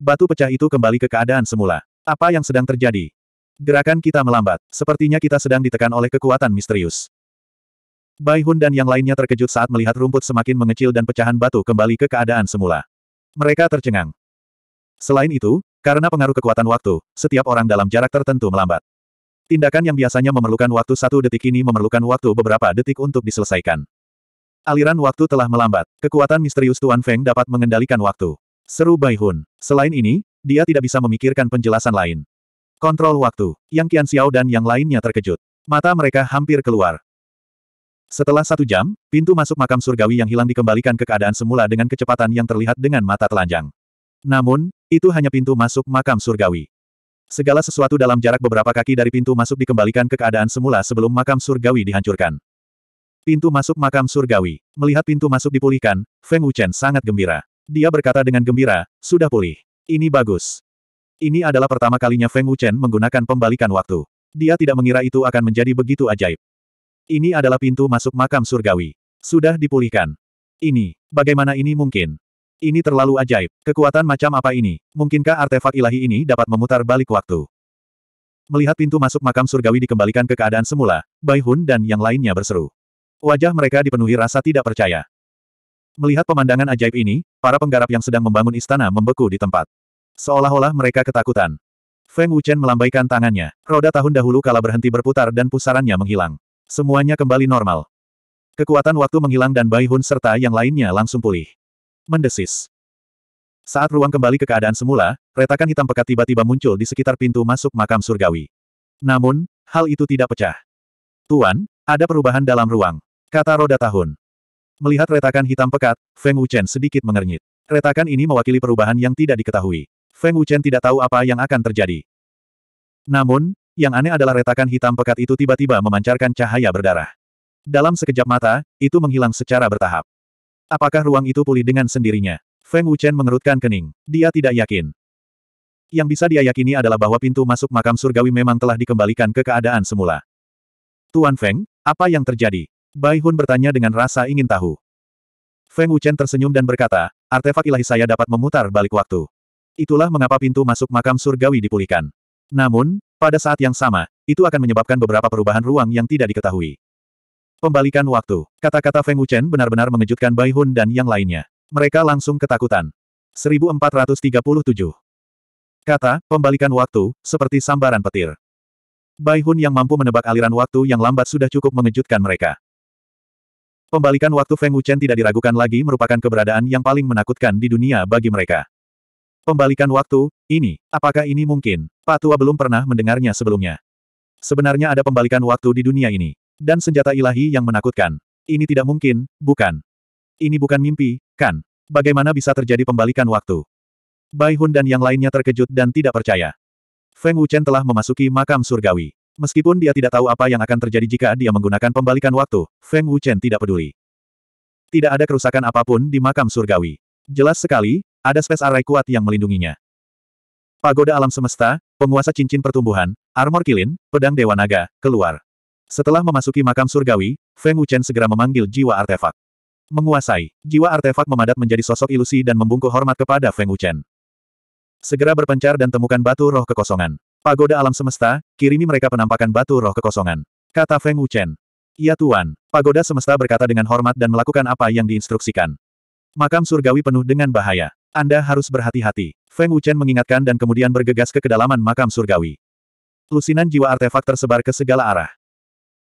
Batu pecah itu kembali ke keadaan semula. Apa yang sedang terjadi? Gerakan kita melambat, sepertinya kita sedang ditekan oleh kekuatan misterius. Bai Hun dan yang lainnya terkejut saat melihat rumput semakin mengecil dan pecahan batu kembali ke keadaan semula. Mereka tercengang. Selain itu, karena pengaruh kekuatan waktu, setiap orang dalam jarak tertentu melambat. Tindakan yang biasanya memerlukan waktu satu detik ini memerlukan waktu beberapa detik untuk diselesaikan. Aliran waktu telah melambat. Kekuatan misterius Tuan Feng dapat mengendalikan waktu. Seru Bai Hun. Selain ini, dia tidak bisa memikirkan penjelasan lain. Kontrol waktu. Yang Qian Xiao dan yang lainnya terkejut. Mata mereka hampir keluar. Setelah satu jam, pintu masuk makam surgawi yang hilang dikembalikan ke keadaan semula dengan kecepatan yang terlihat dengan mata telanjang. Namun, itu hanya pintu masuk makam surgawi. Segala sesuatu dalam jarak beberapa kaki dari pintu masuk dikembalikan ke keadaan semula sebelum makam surgawi dihancurkan. Pintu masuk makam surgawi. Melihat pintu masuk dipulihkan, Feng Wuchen sangat gembira. Dia berkata dengan gembira, sudah pulih. Ini bagus. Ini adalah pertama kalinya Feng Wuchen menggunakan pembalikan waktu. Dia tidak mengira itu akan menjadi begitu ajaib. Ini adalah pintu masuk makam surgawi. Sudah dipulihkan. Ini, bagaimana ini mungkin? Ini terlalu ajaib. Kekuatan macam apa ini? Mungkinkah artefak ilahi ini dapat memutar balik waktu? Melihat pintu masuk makam surgawi dikembalikan ke keadaan semula, Bai Hun dan yang lainnya berseru. Wajah mereka dipenuhi rasa tidak percaya. Melihat pemandangan ajaib ini, para penggarap yang sedang membangun istana membeku di tempat. Seolah-olah mereka ketakutan. Feng Wuchen melambaikan tangannya. Roda tahun dahulu kala berhenti berputar dan pusarannya menghilang. Semuanya kembali normal. Kekuatan waktu menghilang dan Bai Hun serta yang lainnya langsung pulih. Mendesis. Saat ruang kembali ke keadaan semula, retakan hitam pekat tiba-tiba muncul di sekitar pintu masuk makam surgawi. Namun, hal itu tidak pecah. Tuan, ada perubahan dalam ruang. Kata roda tahun. Melihat retakan hitam pekat, Feng Wuchen sedikit mengernyit. Retakan ini mewakili perubahan yang tidak diketahui. Feng Wuchen tidak tahu apa yang akan terjadi. Namun, yang aneh adalah retakan hitam pekat itu tiba-tiba memancarkan cahaya berdarah. Dalam sekejap mata, itu menghilang secara bertahap. Apakah ruang itu pulih dengan sendirinya? Feng Wuchen mengerutkan kening. Dia tidak yakin. Yang bisa dia yakini adalah bahwa pintu masuk makam surgawi memang telah dikembalikan ke keadaan semula. Tuan Feng, apa yang terjadi? Bai Hun bertanya dengan rasa ingin tahu. Feng Wuchen tersenyum dan berkata, artefak ilahi saya dapat memutar balik waktu. Itulah mengapa pintu masuk makam surgawi dipulihkan. Namun, pada saat yang sama, itu akan menyebabkan beberapa perubahan ruang yang tidak diketahui. Pembalikan waktu. Kata-kata Feng Wuchen benar-benar mengejutkan Bai Hun dan yang lainnya. Mereka langsung ketakutan. 1437. Kata, pembalikan waktu, seperti sambaran petir. Bai Hun yang mampu menebak aliran waktu yang lambat sudah cukup mengejutkan mereka. Pembalikan waktu Feng Wuchen tidak diragukan lagi merupakan keberadaan yang paling menakutkan di dunia bagi mereka. Pembalikan waktu, ini, apakah ini mungkin? Pak tua belum pernah mendengarnya sebelumnya. Sebenarnya ada pembalikan waktu di dunia ini. Dan senjata ilahi yang menakutkan. Ini tidak mungkin, bukan. Ini bukan mimpi, kan? Bagaimana bisa terjadi pembalikan waktu? Bai Hun dan yang lainnya terkejut dan tidak percaya. Feng Wuchen telah memasuki makam surgawi. Meskipun dia tidak tahu apa yang akan terjadi jika dia menggunakan pembalikan waktu, Feng Wuchen tidak peduli. Tidak ada kerusakan apapun di makam surgawi. Jelas sekali, ada spes array kuat yang melindunginya. Pagoda alam semesta, penguasa cincin pertumbuhan, armor kilin, pedang dewa naga, keluar. Setelah memasuki makam surgawi, Feng Wuchen segera memanggil jiwa artefak. Menguasai, jiwa artefak memadat menjadi sosok ilusi dan membungkuk hormat kepada Feng Wuchen. Segera berpencar dan temukan batu roh kekosongan. Pagoda alam semesta, kirimi mereka penampakan batu roh kekosongan. Kata Feng Wuchen. Ya Tuan, pagoda semesta berkata dengan hormat dan melakukan apa yang diinstruksikan. Makam surgawi penuh dengan bahaya. Anda harus berhati-hati. Feng Wuchen mengingatkan dan kemudian bergegas ke kedalaman makam surgawi. Lusinan jiwa artefak tersebar ke segala arah.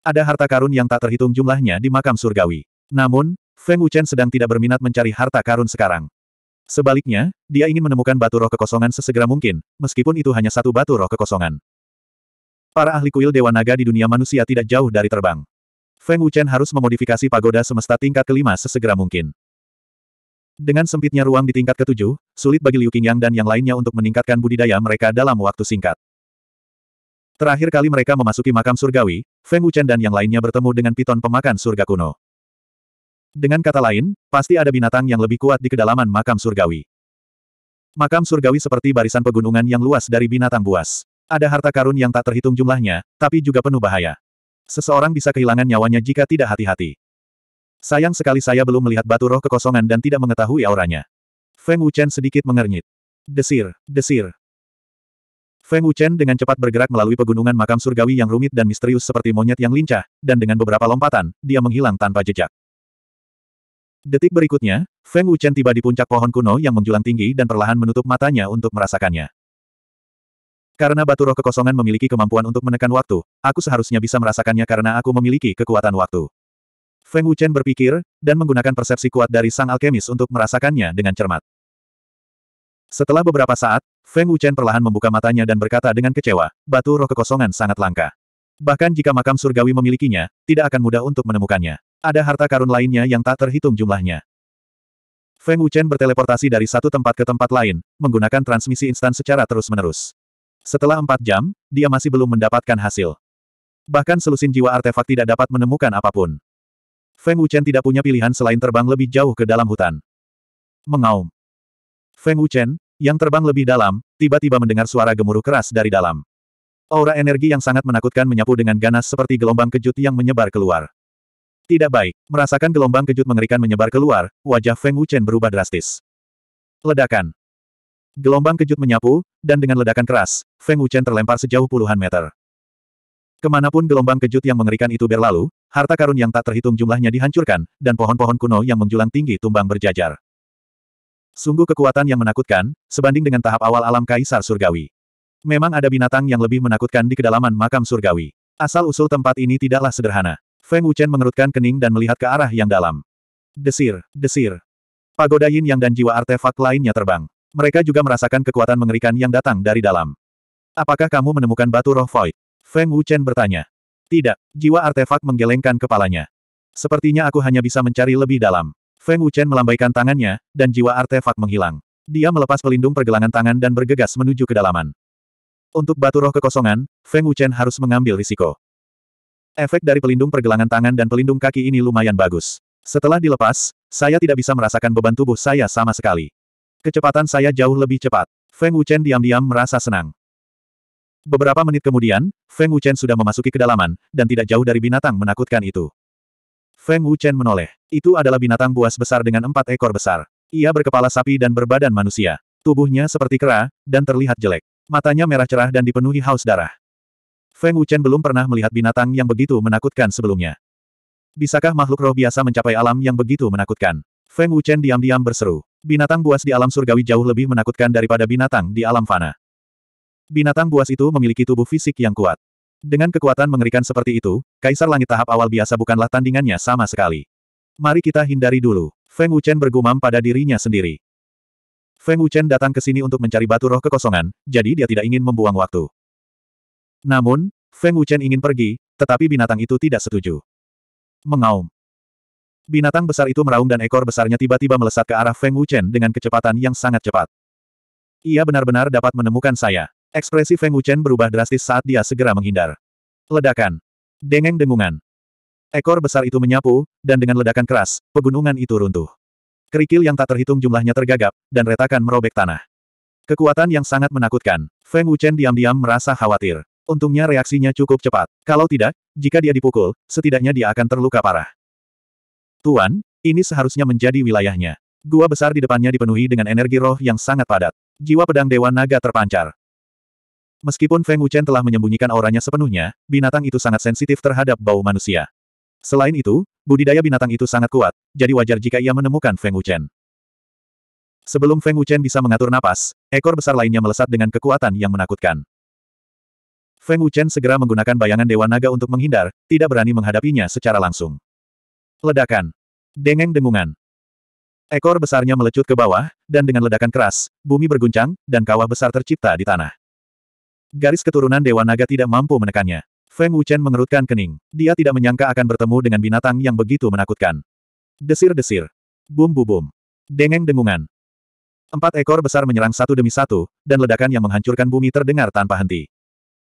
Ada harta karun yang tak terhitung jumlahnya di makam surgawi. Namun, Feng Wuchen sedang tidak berminat mencari harta karun sekarang. Sebaliknya, dia ingin menemukan batu roh kekosongan sesegera mungkin, meskipun itu hanya satu batu roh kekosongan. Para ahli kuil Dewa Naga di dunia manusia tidak jauh dari terbang. Feng Wuchen harus memodifikasi pagoda semesta tingkat kelima sesegera mungkin. Dengan sempitnya ruang di tingkat ketujuh, sulit bagi Liu Qingyang dan yang lainnya untuk meningkatkan budidaya mereka dalam waktu singkat. Terakhir kali mereka memasuki makam surgawi, Feng Wuchen dan yang lainnya bertemu dengan piton pemakan surga kuno. Dengan kata lain, pasti ada binatang yang lebih kuat di kedalaman makam surgawi. Makam surgawi seperti barisan pegunungan yang luas dari binatang buas. Ada harta karun yang tak terhitung jumlahnya, tapi juga penuh bahaya. Seseorang bisa kehilangan nyawanya jika tidak hati-hati. Sayang sekali saya belum melihat batu roh kekosongan dan tidak mengetahui auranya. Feng Wuchen sedikit mengernyit. Desir, desir. Feng Wuchen dengan cepat bergerak melalui pegunungan makam surgawi yang rumit dan misterius seperti monyet yang lincah, dan dengan beberapa lompatan, dia menghilang tanpa jejak. Detik berikutnya, Feng Wuchen tiba di puncak pohon kuno yang menjulang tinggi dan perlahan menutup matanya untuk merasakannya. Karena batu roh kekosongan memiliki kemampuan untuk menekan waktu, aku seharusnya bisa merasakannya karena aku memiliki kekuatan waktu. Feng Wuchen berpikir, dan menggunakan persepsi kuat dari sang alkemis untuk merasakannya dengan cermat. Setelah beberapa saat, Feng Wuchen perlahan membuka matanya dan berkata dengan kecewa, batu roh kekosongan sangat langka. Bahkan jika makam surgawi memilikinya, tidak akan mudah untuk menemukannya. Ada harta karun lainnya yang tak terhitung jumlahnya. Feng Wuchen berteleportasi dari satu tempat ke tempat lain, menggunakan transmisi instan secara terus-menerus. Setelah empat jam, dia masih belum mendapatkan hasil. Bahkan selusin jiwa artefak tidak dapat menemukan apapun. Feng Wuchen tidak punya pilihan selain terbang lebih jauh ke dalam hutan. Mengaum. Feng Wuchen, yang terbang lebih dalam, tiba-tiba mendengar suara gemuruh keras dari dalam. Aura energi yang sangat menakutkan menyapu dengan ganas seperti gelombang kejut yang menyebar keluar. Tidak baik. Merasakan gelombang kejut mengerikan menyebar keluar, wajah Feng Wuchen berubah drastis. Ledakan. Gelombang kejut menyapu, dan dengan ledakan keras, Feng Wuchen terlempar sejauh puluhan meter. Kemanapun gelombang kejut yang mengerikan itu berlalu, harta karun yang tak terhitung jumlahnya dihancurkan, dan pohon-pohon kuno yang menjulang tinggi tumbang berjajar. Sungguh kekuatan yang menakutkan, sebanding dengan tahap awal alam kaisar surgawi. Memang ada binatang yang lebih menakutkan di kedalaman makam surgawi. Asal-usul tempat ini tidaklah sederhana. Feng Wuchen mengerutkan kening dan melihat ke arah yang dalam. Desir, desir. Pagoda Yin Yang dan jiwa artefak lainnya terbang. Mereka juga merasakan kekuatan mengerikan yang datang dari dalam. Apakah kamu menemukan batu roh void? Feng Wuchen bertanya. Tidak, jiwa artefak menggelengkan kepalanya. Sepertinya aku hanya bisa mencari lebih dalam. Feng Wuchen melambaikan tangannya, dan jiwa artefak menghilang. Dia melepas pelindung pergelangan tangan dan bergegas menuju kedalaman. Untuk batu roh kekosongan, Feng Wuchen harus mengambil risiko. Efek dari pelindung pergelangan tangan dan pelindung kaki ini lumayan bagus. Setelah dilepas, saya tidak bisa merasakan beban tubuh saya sama sekali. Kecepatan saya jauh lebih cepat. Feng Wuchen diam-diam merasa senang. Beberapa menit kemudian, Feng Wuchen sudah memasuki kedalaman, dan tidak jauh dari binatang menakutkan itu. Feng Wuchen menoleh. Itu adalah binatang buas besar dengan empat ekor besar. Ia berkepala sapi dan berbadan manusia. Tubuhnya seperti kera, dan terlihat jelek. Matanya merah cerah dan dipenuhi haus darah. Feng Wuchen belum pernah melihat binatang yang begitu menakutkan sebelumnya. Bisakah makhluk roh biasa mencapai alam yang begitu menakutkan? Feng Wuchen diam-diam berseru. Binatang buas di alam surgawi jauh lebih menakutkan daripada binatang di alam fana. Binatang buas itu memiliki tubuh fisik yang kuat. Dengan kekuatan mengerikan seperti itu, Kaisar Langit tahap awal biasa bukanlah tandingannya sama sekali. Mari kita hindari dulu. Feng Wuchen bergumam pada dirinya sendiri. Feng Wuchen datang ke sini untuk mencari batu roh kekosongan, jadi dia tidak ingin membuang waktu. Namun, Feng Wuchen ingin pergi, tetapi binatang itu tidak setuju. Mengaum. Binatang besar itu meraung dan ekor besarnya tiba-tiba melesat ke arah Feng Wuchen dengan kecepatan yang sangat cepat. Ia benar-benar dapat menemukan saya. Ekspresi Feng Wuchen berubah drastis saat dia segera menghindar. Ledakan. Dengeng dengungan. Ekor besar itu menyapu, dan dengan ledakan keras, pegunungan itu runtuh. Kerikil yang tak terhitung jumlahnya tergagap, dan retakan merobek tanah. Kekuatan yang sangat menakutkan. Feng Wuchen diam-diam merasa khawatir. Untungnya reaksinya cukup cepat. Kalau tidak, jika dia dipukul, setidaknya dia akan terluka parah. Tuan, ini seharusnya menjadi wilayahnya. Gua besar di depannya dipenuhi dengan energi roh yang sangat padat. Jiwa pedang Dewa Naga terpancar. Meskipun Feng Wuchen telah menyembunyikan auranya sepenuhnya, binatang itu sangat sensitif terhadap bau manusia. Selain itu, budidaya binatang itu sangat kuat, jadi wajar jika ia menemukan Feng Wuchen. Sebelum Feng Wuchen bisa mengatur napas, ekor besar lainnya melesat dengan kekuatan yang menakutkan. Feng Wuchen segera menggunakan bayangan Dewa Naga untuk menghindar, tidak berani menghadapinya secara langsung. Ledakan. Dengeng dengungan. Ekor besarnya melecut ke bawah, dan dengan ledakan keras, bumi berguncang, dan kawah besar tercipta di tanah. Garis keturunan Dewa Naga tidak mampu menekannya. Feng Wuchen mengerutkan kening. Dia tidak menyangka akan bertemu dengan binatang yang begitu menakutkan. Desir-desir. bum bum Dengeng dengungan. Empat ekor besar menyerang satu demi satu, dan ledakan yang menghancurkan bumi terdengar tanpa henti.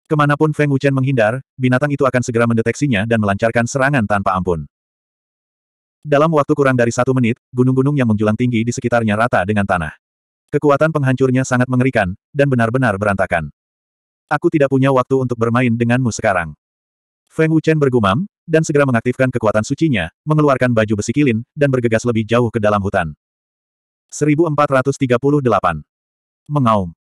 Kemanapun Feng Wuchen menghindar, binatang itu akan segera mendeteksinya dan melancarkan serangan tanpa ampun. Dalam waktu kurang dari satu menit, gunung-gunung yang menjulang tinggi di sekitarnya rata dengan tanah. Kekuatan penghancurnya sangat mengerikan, dan benar-benar berantakan. Aku tidak punya waktu untuk bermain denganmu sekarang. Feng Wuchen bergumam, dan segera mengaktifkan kekuatan sucinya, mengeluarkan baju besi kilin, dan bergegas lebih jauh ke dalam hutan. 1438 Mengaum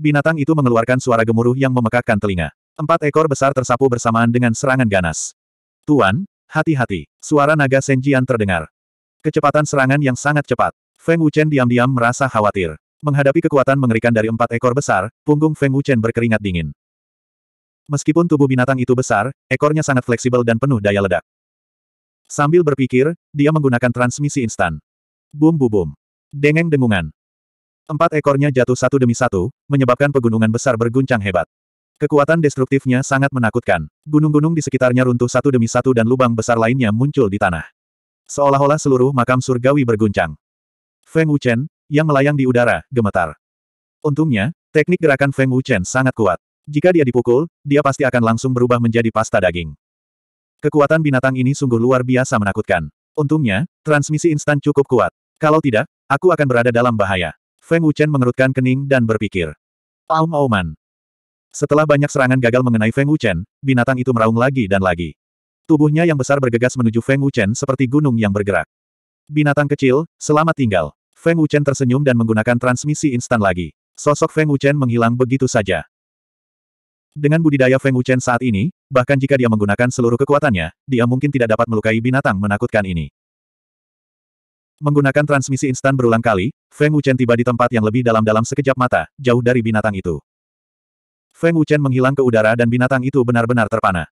Binatang itu mengeluarkan suara gemuruh yang memekakkan telinga. Empat ekor besar tersapu bersamaan dengan serangan ganas. Tuan, hati-hati. Suara naga Senjian terdengar. Kecepatan serangan yang sangat cepat. Feng Wuchen diam-diam merasa khawatir. Menghadapi kekuatan mengerikan dari empat ekor besar, punggung Feng Wuchen berkeringat dingin. Meskipun tubuh binatang itu besar, ekornya sangat fleksibel dan penuh daya ledak. Sambil berpikir, dia menggunakan transmisi instan. Bum bu bum. Dengeng dengungan. Empat ekornya jatuh satu demi satu, menyebabkan pegunungan besar berguncang hebat. Kekuatan destruktifnya sangat menakutkan. Gunung-gunung di sekitarnya runtuh satu demi satu dan lubang besar lainnya muncul di tanah. Seolah-olah seluruh makam surgawi berguncang. Feng Wuchen, yang melayang di udara, gemetar. Untungnya, teknik gerakan Feng Wuchen sangat kuat. Jika dia dipukul, dia pasti akan langsung berubah menjadi pasta daging. Kekuatan binatang ini sungguh luar biasa menakutkan. Untungnya, transmisi instan cukup kuat. Kalau tidak, aku akan berada dalam bahaya. Feng Wuchen mengerutkan kening dan berpikir. Aum-auman. Setelah banyak serangan gagal mengenai Feng Wuchen, binatang itu meraung lagi dan lagi. Tubuhnya yang besar bergegas menuju Feng Wuchen seperti gunung yang bergerak. Binatang kecil, selamat tinggal. Feng Wuchen tersenyum dan menggunakan transmisi instan lagi. Sosok Feng Wuchen menghilang begitu saja. Dengan budidaya Feng Wuchen saat ini, bahkan jika dia menggunakan seluruh kekuatannya, dia mungkin tidak dapat melukai binatang menakutkan ini. Menggunakan transmisi instan berulang kali, Feng Wuchen tiba di tempat yang lebih dalam dalam sekejap mata, jauh dari binatang itu. Feng Wuchen menghilang ke udara dan binatang itu benar-benar terpana.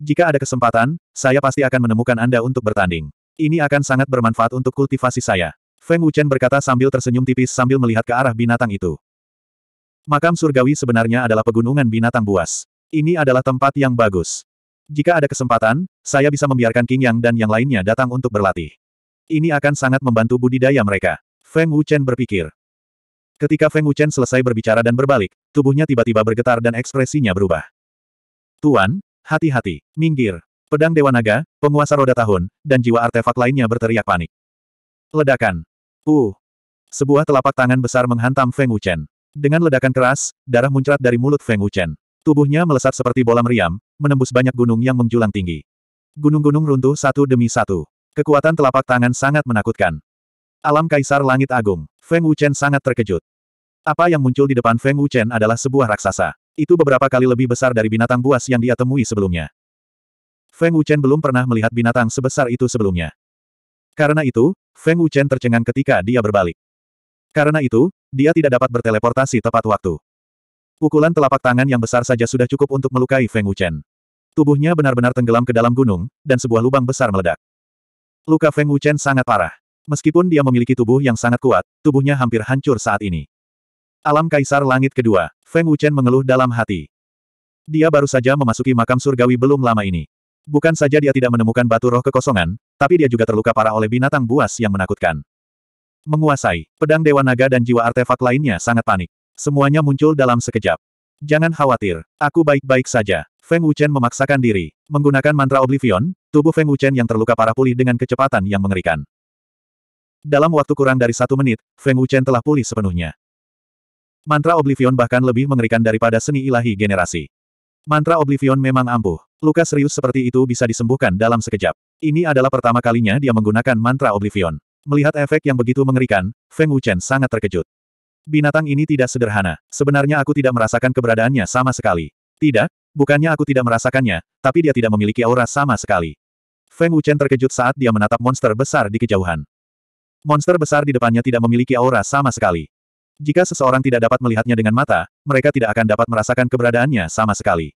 Jika ada kesempatan, saya pasti akan menemukan Anda untuk bertanding. Ini akan sangat bermanfaat untuk kultivasi saya. Feng Wuchen berkata sambil tersenyum tipis sambil melihat ke arah binatang itu. Makam surgawi sebenarnya adalah pegunungan binatang buas. Ini adalah tempat yang bagus. Jika ada kesempatan, saya bisa membiarkan King Yang dan yang lainnya datang untuk berlatih. Ini akan sangat membantu budidaya mereka. Feng Wuchen berpikir. Ketika Feng Wuchen selesai berbicara dan berbalik, tubuhnya tiba-tiba bergetar dan ekspresinya berubah. Tuan, hati-hati, minggir. Pedang Dewa Naga, penguasa roda tahun, dan jiwa artefak lainnya berteriak panik. Ledakan. Uh. Sebuah telapak tangan besar menghantam Feng Wuchen. Dengan ledakan keras, darah muncrat dari mulut Feng Wuchen. Tubuhnya melesat seperti bola meriam, menembus banyak gunung yang menjulang tinggi. Gunung-gunung runtuh satu demi satu. Kekuatan telapak tangan sangat menakutkan. Alam Kaisar Langit Agung, Feng Wuchen sangat terkejut. Apa yang muncul di depan Feng Wuchen adalah sebuah raksasa. Itu beberapa kali lebih besar dari binatang buas yang dia temui sebelumnya. Feng Wuchen belum pernah melihat binatang sebesar itu sebelumnya. Karena itu, Feng Wuchen tercengang ketika dia berbalik. Karena itu, dia tidak dapat berteleportasi tepat waktu. Pukulan telapak tangan yang besar saja sudah cukup untuk melukai Feng Wuchen. Tubuhnya benar-benar tenggelam ke dalam gunung, dan sebuah lubang besar meledak. Luka Feng Wuchen sangat parah. Meskipun dia memiliki tubuh yang sangat kuat, tubuhnya hampir hancur saat ini. Alam Kaisar Langit Kedua, Feng Wuchen mengeluh dalam hati. Dia baru saja memasuki makam surgawi belum lama ini. Bukan saja dia tidak menemukan batu roh kekosongan, tapi dia juga terluka parah oleh binatang buas yang menakutkan. Menguasai, pedang Dewa Naga dan jiwa artefak lainnya sangat panik. Semuanya muncul dalam sekejap. Jangan khawatir, aku baik-baik saja. Feng Wuchen memaksakan diri. Menggunakan mantra Oblivion, tubuh Feng Wuchen yang terluka parah pulih dengan kecepatan yang mengerikan. Dalam waktu kurang dari satu menit, Feng Wuchen telah pulih sepenuhnya. Mantra Oblivion bahkan lebih mengerikan daripada seni ilahi generasi. Mantra Oblivion memang ampuh. Luka serius seperti itu bisa disembuhkan dalam sekejap. Ini adalah pertama kalinya dia menggunakan mantra Oblivion. Melihat efek yang begitu mengerikan, Feng Wuchen sangat terkejut. Binatang ini tidak sederhana. Sebenarnya aku tidak merasakan keberadaannya sama sekali. Tidak, Bukannya aku tidak merasakannya, tapi dia tidak memiliki aura sama sekali. Feng Wuchen terkejut saat dia menatap monster besar di kejauhan. Monster besar di depannya tidak memiliki aura sama sekali. Jika seseorang tidak dapat melihatnya dengan mata, mereka tidak akan dapat merasakan keberadaannya sama sekali.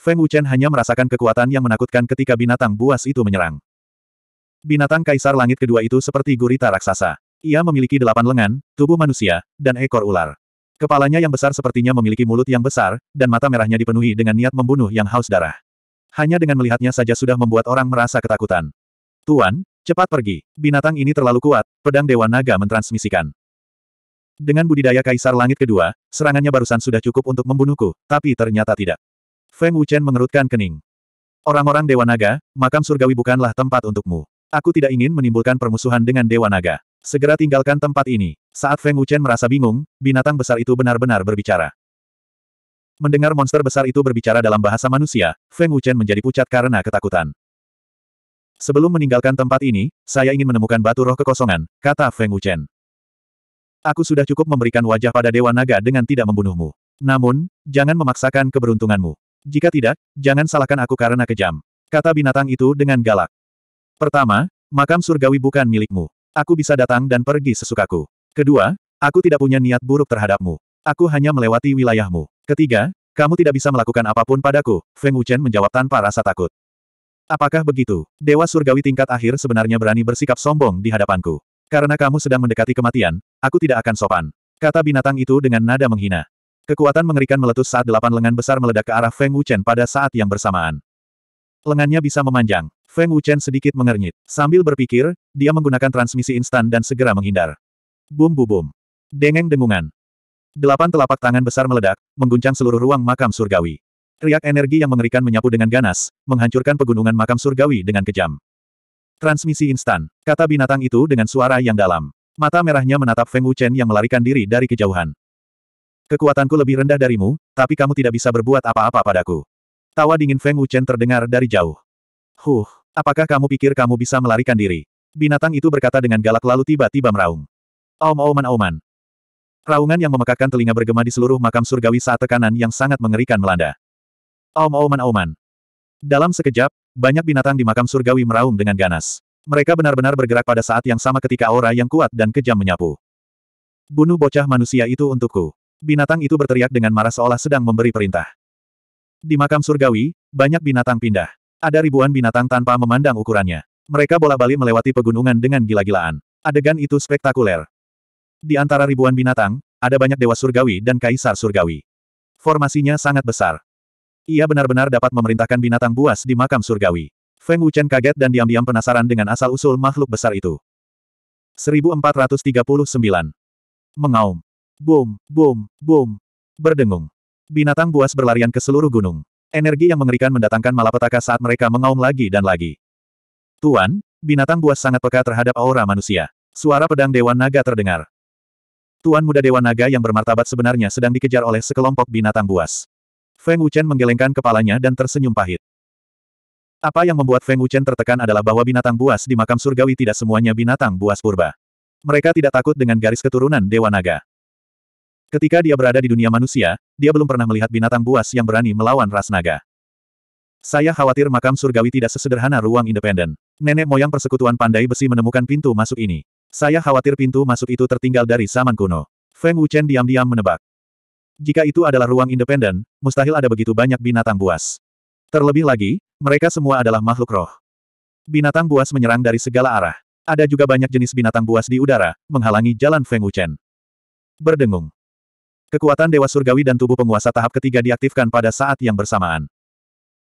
Feng Wuchen hanya merasakan kekuatan yang menakutkan ketika binatang buas itu menyerang. Binatang kaisar langit kedua itu seperti gurita raksasa. Ia memiliki delapan lengan, tubuh manusia, dan ekor ular. Kepalanya yang besar sepertinya memiliki mulut yang besar, dan mata merahnya dipenuhi dengan niat membunuh yang haus darah. Hanya dengan melihatnya saja sudah membuat orang merasa ketakutan. Tuan, cepat pergi. Binatang ini terlalu kuat, pedang Dewa Naga mentransmisikan. Dengan budidaya Kaisar Langit kedua, serangannya barusan sudah cukup untuk membunuhku, tapi ternyata tidak. Feng Wuchen mengerutkan kening. Orang-orang Dewa Naga, makam surgawi bukanlah tempat untukmu. Aku tidak ingin menimbulkan permusuhan dengan Dewa Naga. Segera tinggalkan tempat ini. Saat Feng Wuchen merasa bingung, binatang besar itu benar-benar berbicara. Mendengar monster besar itu berbicara dalam bahasa manusia, Feng Wuchen menjadi pucat karena ketakutan. Sebelum meninggalkan tempat ini, saya ingin menemukan batu roh kekosongan, kata Feng Wuchen. Aku sudah cukup memberikan wajah pada Dewa Naga dengan tidak membunuhmu. Namun, jangan memaksakan keberuntunganmu. Jika tidak, jangan salahkan aku karena kejam. Kata binatang itu dengan galak. Pertama, makam surgawi bukan milikmu. Aku bisa datang dan pergi sesukaku. Kedua, aku tidak punya niat buruk terhadapmu. Aku hanya melewati wilayahmu. Ketiga, kamu tidak bisa melakukan apapun padaku, Feng Wuchen menjawab tanpa rasa takut. Apakah begitu? Dewa surgawi tingkat akhir sebenarnya berani bersikap sombong di hadapanku. Karena kamu sedang mendekati kematian, aku tidak akan sopan. Kata binatang itu dengan nada menghina. Kekuatan mengerikan meletus saat delapan lengan besar meledak ke arah Feng Wuchen pada saat yang bersamaan. Lengannya bisa memanjang. Feng Wuchen sedikit mengernyit. Sambil berpikir, dia menggunakan transmisi instan dan segera menghindar. Bum bu bum. Dengeng dengungan. Delapan telapak tangan besar meledak, mengguncang seluruh ruang makam surgawi. Riak energi yang mengerikan menyapu dengan ganas, menghancurkan pegunungan makam surgawi dengan kejam. Transmisi instan, kata binatang itu dengan suara yang dalam. Mata merahnya menatap Feng Wuchen yang melarikan diri dari kejauhan. Kekuatanku lebih rendah darimu, tapi kamu tidak bisa berbuat apa-apa padaku. Tawa dingin Feng Wuchen terdengar dari jauh. Huh. Apakah kamu pikir kamu bisa melarikan diri? Binatang itu berkata dengan galak lalu tiba-tiba meraung. Aum-auman-auman. Raungan yang memekakkan telinga bergema di seluruh makam surgawi saat tekanan yang sangat mengerikan melanda. Aum-auman-auman. Dalam sekejap, banyak binatang di makam surgawi meraung dengan ganas. Mereka benar-benar bergerak pada saat yang sama ketika aura yang kuat dan kejam menyapu. Bunuh bocah manusia itu untukku. Binatang itu berteriak dengan marah seolah sedang memberi perintah. Di makam surgawi, banyak binatang pindah. Ada ribuan binatang tanpa memandang ukurannya. Mereka bola-bali melewati pegunungan dengan gila-gilaan. Adegan itu spektakuler. Di antara ribuan binatang, ada banyak dewa surgawi dan kaisar surgawi. Formasinya sangat besar. Ia benar-benar dapat memerintahkan binatang buas di makam surgawi. Feng Wuchen kaget dan diam-diam penasaran dengan asal-usul makhluk besar itu. 1439. Mengaum. Boom, boom, boom. Berdengung. Binatang buas berlarian ke seluruh gunung. Energi yang mengerikan mendatangkan malapetaka saat mereka mengaum lagi dan lagi. Tuan, binatang buas sangat peka terhadap aura manusia. Suara pedang Dewan Naga terdengar. Tuan muda Dewan Naga yang bermartabat sebenarnya sedang dikejar oleh sekelompok binatang buas. Feng Wuchen menggelengkan kepalanya dan tersenyum pahit. Apa yang membuat Feng Wuchen tertekan adalah bahwa binatang buas di makam surgawi tidak semuanya binatang buas purba. Mereka tidak takut dengan garis keturunan Dewa Naga. Ketika dia berada di dunia manusia, dia belum pernah melihat binatang buas yang berani melawan ras naga. Saya khawatir makam surgawi tidak sesederhana ruang independen. Nenek moyang persekutuan pandai besi menemukan pintu masuk ini. Saya khawatir pintu masuk itu tertinggal dari zaman kuno. Feng Wuchen diam-diam menebak. Jika itu adalah ruang independen, mustahil ada begitu banyak binatang buas. Terlebih lagi, mereka semua adalah makhluk roh. Binatang buas menyerang dari segala arah. Ada juga banyak jenis binatang buas di udara, menghalangi jalan Feng Wuchen. Berdengung. Kekuatan Dewa Surgawi dan tubuh penguasa tahap ketiga diaktifkan pada saat yang bersamaan.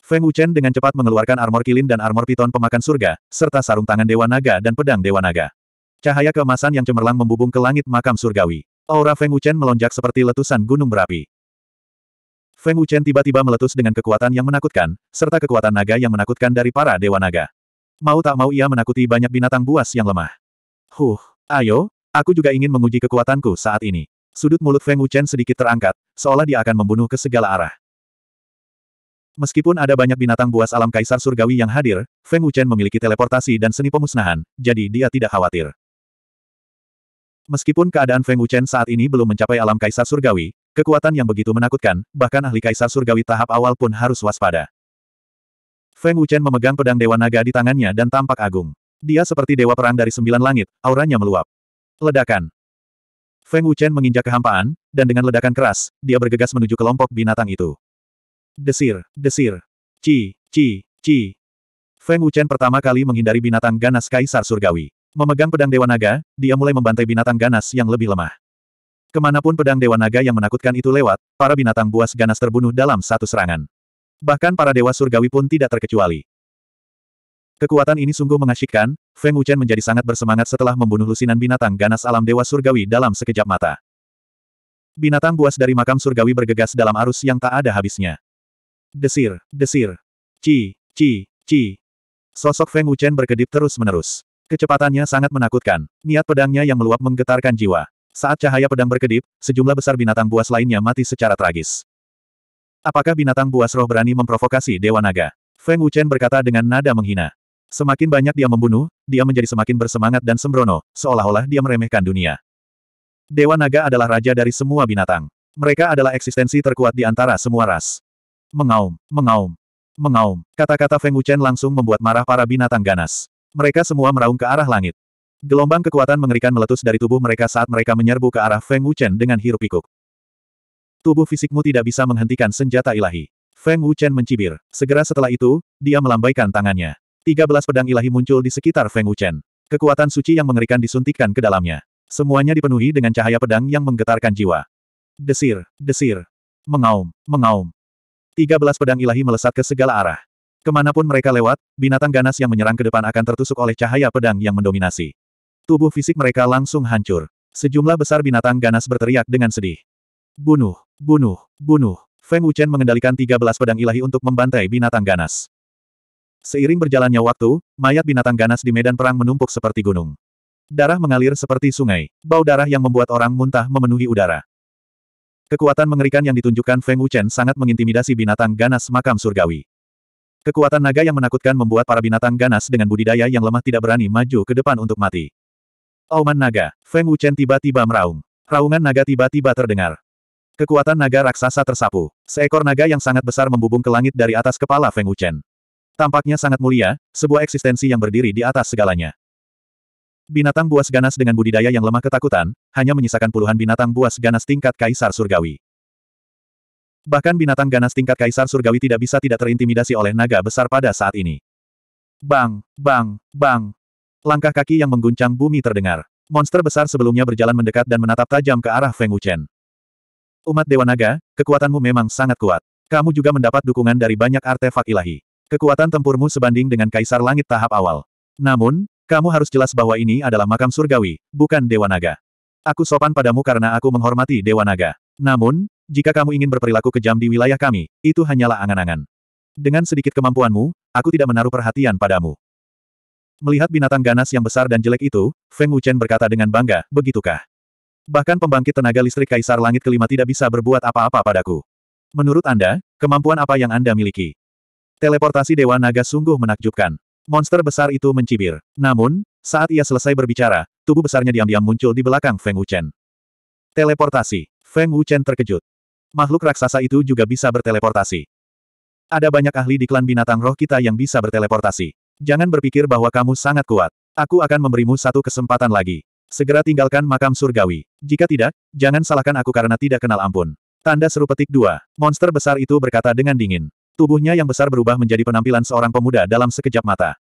Feng Wuchen dengan cepat mengeluarkan armor kilin dan armor piton pemakan surga, serta sarung tangan Dewa Naga dan pedang Dewa Naga. Cahaya keemasan yang cemerlang membubung ke langit makam surgawi. Aura Feng Wuchen melonjak seperti letusan gunung berapi. Feng Wuchen tiba-tiba meletus dengan kekuatan yang menakutkan, serta kekuatan naga yang menakutkan dari para dewa naga. Mau tak mau ia menakuti banyak binatang buas yang lemah. Huh, ayo, aku juga ingin menguji kekuatanku saat ini. Sudut mulut Feng Wuchen sedikit terangkat, seolah dia akan membunuh ke segala arah. Meskipun ada banyak binatang buas alam kaisar surgawi yang hadir, Feng Wuchen memiliki teleportasi dan seni pemusnahan, jadi dia tidak khawatir. Meskipun keadaan Feng Wuchen saat ini belum mencapai alam kaisar surgawi, kekuatan yang begitu menakutkan, bahkan ahli kaisar surgawi tahap awal pun harus waspada. Feng Wuchen memegang pedang Dewa Naga di tangannya dan tampak agung. Dia seperti dewa perang dari sembilan langit, auranya meluap. Ledakan. Feng Wuchen menginjak kehampaan, dan dengan ledakan keras, dia bergegas menuju kelompok binatang itu. Desir, desir. Ci, ci, ci. Feng Wuchen pertama kali menghindari binatang ganas Kaisar Surgawi. Memegang pedang Dewa Naga, dia mulai membantai binatang ganas yang lebih lemah. Kemanapun pedang Dewa Naga yang menakutkan itu lewat, para binatang buas ganas terbunuh dalam satu serangan. Bahkan para Dewa Surgawi pun tidak terkecuali. Kekuatan ini sungguh mengasyikkan, Feng Wuchen menjadi sangat bersemangat setelah membunuh lusinan binatang ganas alam dewa surgawi dalam sekejap mata. Binatang buas dari makam surgawi bergegas dalam arus yang tak ada habisnya. Desir, desir. Ci, ci, ci. Sosok Feng Wuchen berkedip terus-menerus. Kecepatannya sangat menakutkan. Niat pedangnya yang meluap menggetarkan jiwa. Saat cahaya pedang berkedip, sejumlah besar binatang buas lainnya mati secara tragis. Apakah binatang buas roh berani memprovokasi Dewa Naga? Feng Wuchen berkata dengan nada menghina. Semakin banyak dia membunuh, dia menjadi semakin bersemangat dan sembrono, seolah-olah dia meremehkan dunia. Dewa Naga adalah raja dari semua binatang. Mereka adalah eksistensi terkuat di antara semua ras. Mengaum, mengaum, mengaum. Kata-kata Feng Wuchen langsung membuat marah para binatang ganas. Mereka semua meraung ke arah langit. Gelombang kekuatan mengerikan meletus dari tubuh mereka saat mereka menyerbu ke arah Feng Wuchen dengan hirup pikuk Tubuh fisikmu tidak bisa menghentikan senjata ilahi. Feng Wuchen mencibir. Segera setelah itu, dia melambaikan tangannya. 13 pedang ilahi muncul di sekitar Feng Wuchen. Kekuatan suci yang mengerikan disuntikkan ke dalamnya. Semuanya dipenuhi dengan cahaya pedang yang menggetarkan jiwa. Desir, desir. Mengaum, mengaum. 13 pedang ilahi melesat ke segala arah. Kemanapun mereka lewat, binatang ganas yang menyerang ke depan akan tertusuk oleh cahaya pedang yang mendominasi. Tubuh fisik mereka langsung hancur. Sejumlah besar binatang ganas berteriak dengan sedih. Bunuh, bunuh, bunuh. Feng Wuchen mengendalikan tiga belas pedang ilahi untuk membantai binatang ganas. Seiring berjalannya waktu, mayat binatang ganas di medan perang menumpuk seperti gunung. Darah mengalir seperti sungai, bau darah yang membuat orang muntah memenuhi udara. Kekuatan mengerikan yang ditunjukkan Feng Wuchen sangat mengintimidasi binatang ganas makam surgawi. Kekuatan naga yang menakutkan membuat para binatang ganas dengan budidaya yang lemah tidak berani maju ke depan untuk mati. Auman naga, Feng Wuchen tiba-tiba meraung. Raungan naga tiba-tiba terdengar. Kekuatan naga raksasa tersapu. Seekor naga yang sangat besar membubung ke langit dari atas kepala Feng Wuchen. Tampaknya sangat mulia, sebuah eksistensi yang berdiri di atas segalanya. Binatang buas ganas dengan budidaya yang lemah ketakutan, hanya menyisakan puluhan binatang buas ganas tingkat kaisar surgawi. Bahkan binatang ganas tingkat kaisar surgawi tidak bisa tidak terintimidasi oleh naga besar pada saat ini. Bang, bang, bang. Langkah kaki yang mengguncang bumi terdengar. Monster besar sebelumnya berjalan mendekat dan menatap tajam ke arah Feng Wuchen. Umat Dewa Naga, kekuatanmu memang sangat kuat. Kamu juga mendapat dukungan dari banyak artefak ilahi. Kekuatan tempurmu sebanding dengan Kaisar Langit tahap awal. Namun, kamu harus jelas bahwa ini adalah makam surgawi, bukan Dewa Naga. Aku sopan padamu karena aku menghormati Dewa Naga. Namun, jika kamu ingin berperilaku kejam di wilayah kami, itu hanyalah angan-angan. Dengan sedikit kemampuanmu, aku tidak menaruh perhatian padamu. Melihat binatang ganas yang besar dan jelek itu, Feng Wuchen berkata dengan bangga, begitukah? Bahkan pembangkit tenaga listrik Kaisar Langit kelima tidak bisa berbuat apa-apa padaku. Menurut Anda, kemampuan apa yang Anda miliki? Teleportasi Dewa Naga sungguh menakjubkan. Monster besar itu mencibir. Namun, saat ia selesai berbicara, tubuh besarnya diam-diam muncul di belakang Feng Wuchen. Teleportasi. Feng Wuchen terkejut. Makhluk raksasa itu juga bisa berteleportasi. Ada banyak ahli di klan binatang roh kita yang bisa berteleportasi. Jangan berpikir bahwa kamu sangat kuat. Aku akan memberimu satu kesempatan lagi. Segera tinggalkan makam surgawi. Jika tidak, jangan salahkan aku karena tidak kenal ampun. Tanda seru petik dua. Monster besar itu berkata dengan dingin. Tubuhnya yang besar berubah menjadi penampilan seorang pemuda dalam sekejap mata.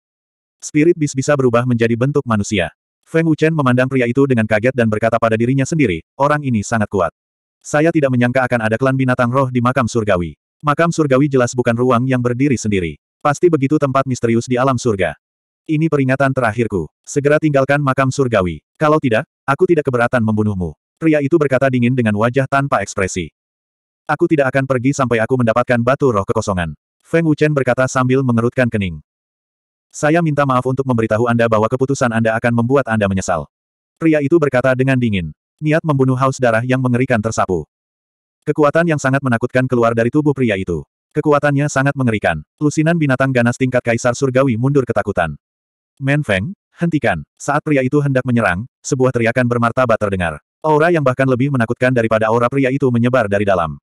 Spirit bis bisa berubah menjadi bentuk manusia. Feng Wuchen memandang pria itu dengan kaget dan berkata pada dirinya sendiri, orang ini sangat kuat. Saya tidak menyangka akan ada klan binatang roh di makam surgawi. Makam surgawi jelas bukan ruang yang berdiri sendiri. Pasti begitu tempat misterius di alam surga. Ini peringatan terakhirku. Segera tinggalkan makam surgawi. Kalau tidak, aku tidak keberatan membunuhmu. Pria itu berkata dingin dengan wajah tanpa ekspresi. Aku tidak akan pergi sampai aku mendapatkan batu roh kekosongan. Feng Wuchen berkata sambil mengerutkan kening. Saya minta maaf untuk memberitahu Anda bahwa keputusan Anda akan membuat Anda menyesal. Pria itu berkata dengan dingin. Niat membunuh haus darah yang mengerikan tersapu. Kekuatan yang sangat menakutkan keluar dari tubuh pria itu. Kekuatannya sangat mengerikan. Lusinan binatang ganas tingkat kaisar surgawi mundur ketakutan. Men Feng, hentikan. Saat pria itu hendak menyerang, sebuah teriakan bermartabat terdengar. Aura yang bahkan lebih menakutkan daripada aura pria itu menyebar dari dalam.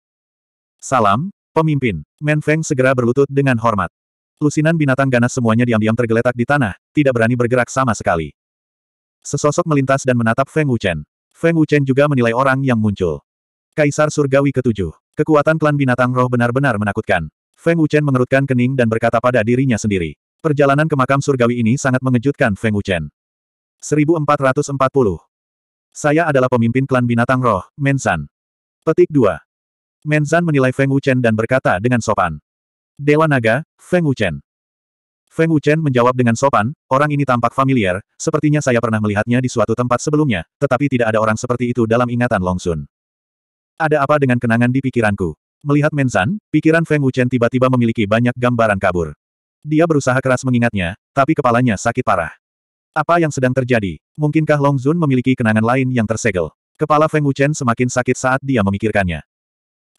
Salam, pemimpin. Men Feng segera berlutut dengan hormat. Lusinan binatang ganas semuanya diam-diam tergeletak di tanah, tidak berani bergerak sama sekali. Sesosok melintas dan menatap Feng Wuchen. Feng Wuchen juga menilai orang yang muncul. Kaisar Surgawi ketujuh. Kekuatan klan binatang roh benar-benar menakutkan. Feng Wuchen mengerutkan kening dan berkata pada dirinya sendiri. Perjalanan ke makam surgawi ini sangat mengejutkan Feng Wuchen. 1440. Saya adalah pemimpin klan binatang roh, Mensan. Petik 2. Menzan menilai Feng Wuchen dan berkata dengan sopan. Dewa Naga, Feng Wuchen. Feng Wuchen menjawab dengan sopan, orang ini tampak familiar, sepertinya saya pernah melihatnya di suatu tempat sebelumnya, tetapi tidak ada orang seperti itu dalam ingatan Long Sun. Ada apa dengan kenangan di pikiranku? Melihat Menzan, pikiran Feng Wuchen tiba-tiba memiliki banyak gambaran kabur. Dia berusaha keras mengingatnya, tapi kepalanya sakit parah. Apa yang sedang terjadi? Mungkinkah Long Zun memiliki kenangan lain yang tersegel? Kepala Feng Wuchen semakin sakit saat dia memikirkannya.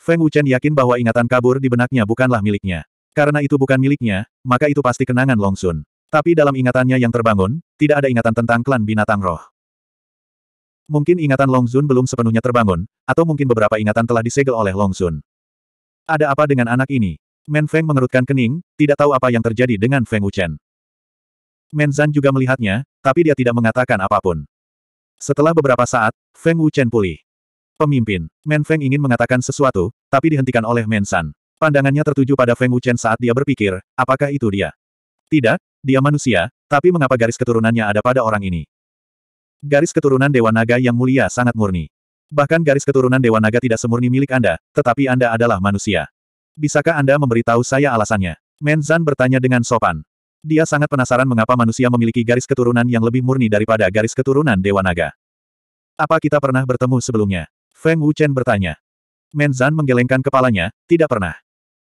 Feng Wuchen yakin bahwa ingatan kabur di benaknya bukanlah miliknya. Karena itu bukan miliknya, maka itu pasti kenangan Long Sun. Tapi dalam ingatannya yang terbangun, tidak ada ingatan tentang klan binatang roh. Mungkin ingatan Long Sun belum sepenuhnya terbangun, atau mungkin beberapa ingatan telah disegel oleh Long Sun. Ada apa dengan anak ini? Men Feng mengerutkan kening, tidak tahu apa yang terjadi dengan Feng Wuchen. Men Zan juga melihatnya, tapi dia tidak mengatakan apapun. Setelah beberapa saat, Feng Wuchen pulih. Pemimpin. Men Feng ingin mengatakan sesuatu, tapi dihentikan oleh Men San. Pandangannya tertuju pada Feng Wuchen saat dia berpikir, apakah itu dia? Tidak, dia manusia, tapi mengapa garis keturunannya ada pada orang ini? Garis keturunan Dewa Naga yang mulia sangat murni. Bahkan garis keturunan Dewa Naga tidak semurni milik Anda, tetapi Anda adalah manusia. Bisakah Anda memberitahu saya alasannya? Men Zan bertanya dengan sopan. Dia sangat penasaran mengapa manusia memiliki garis keturunan yang lebih murni daripada garis keturunan Dewa Naga. Apa kita pernah bertemu sebelumnya? Feng Wuchen bertanya. Menzan menggelengkan kepalanya, tidak pernah.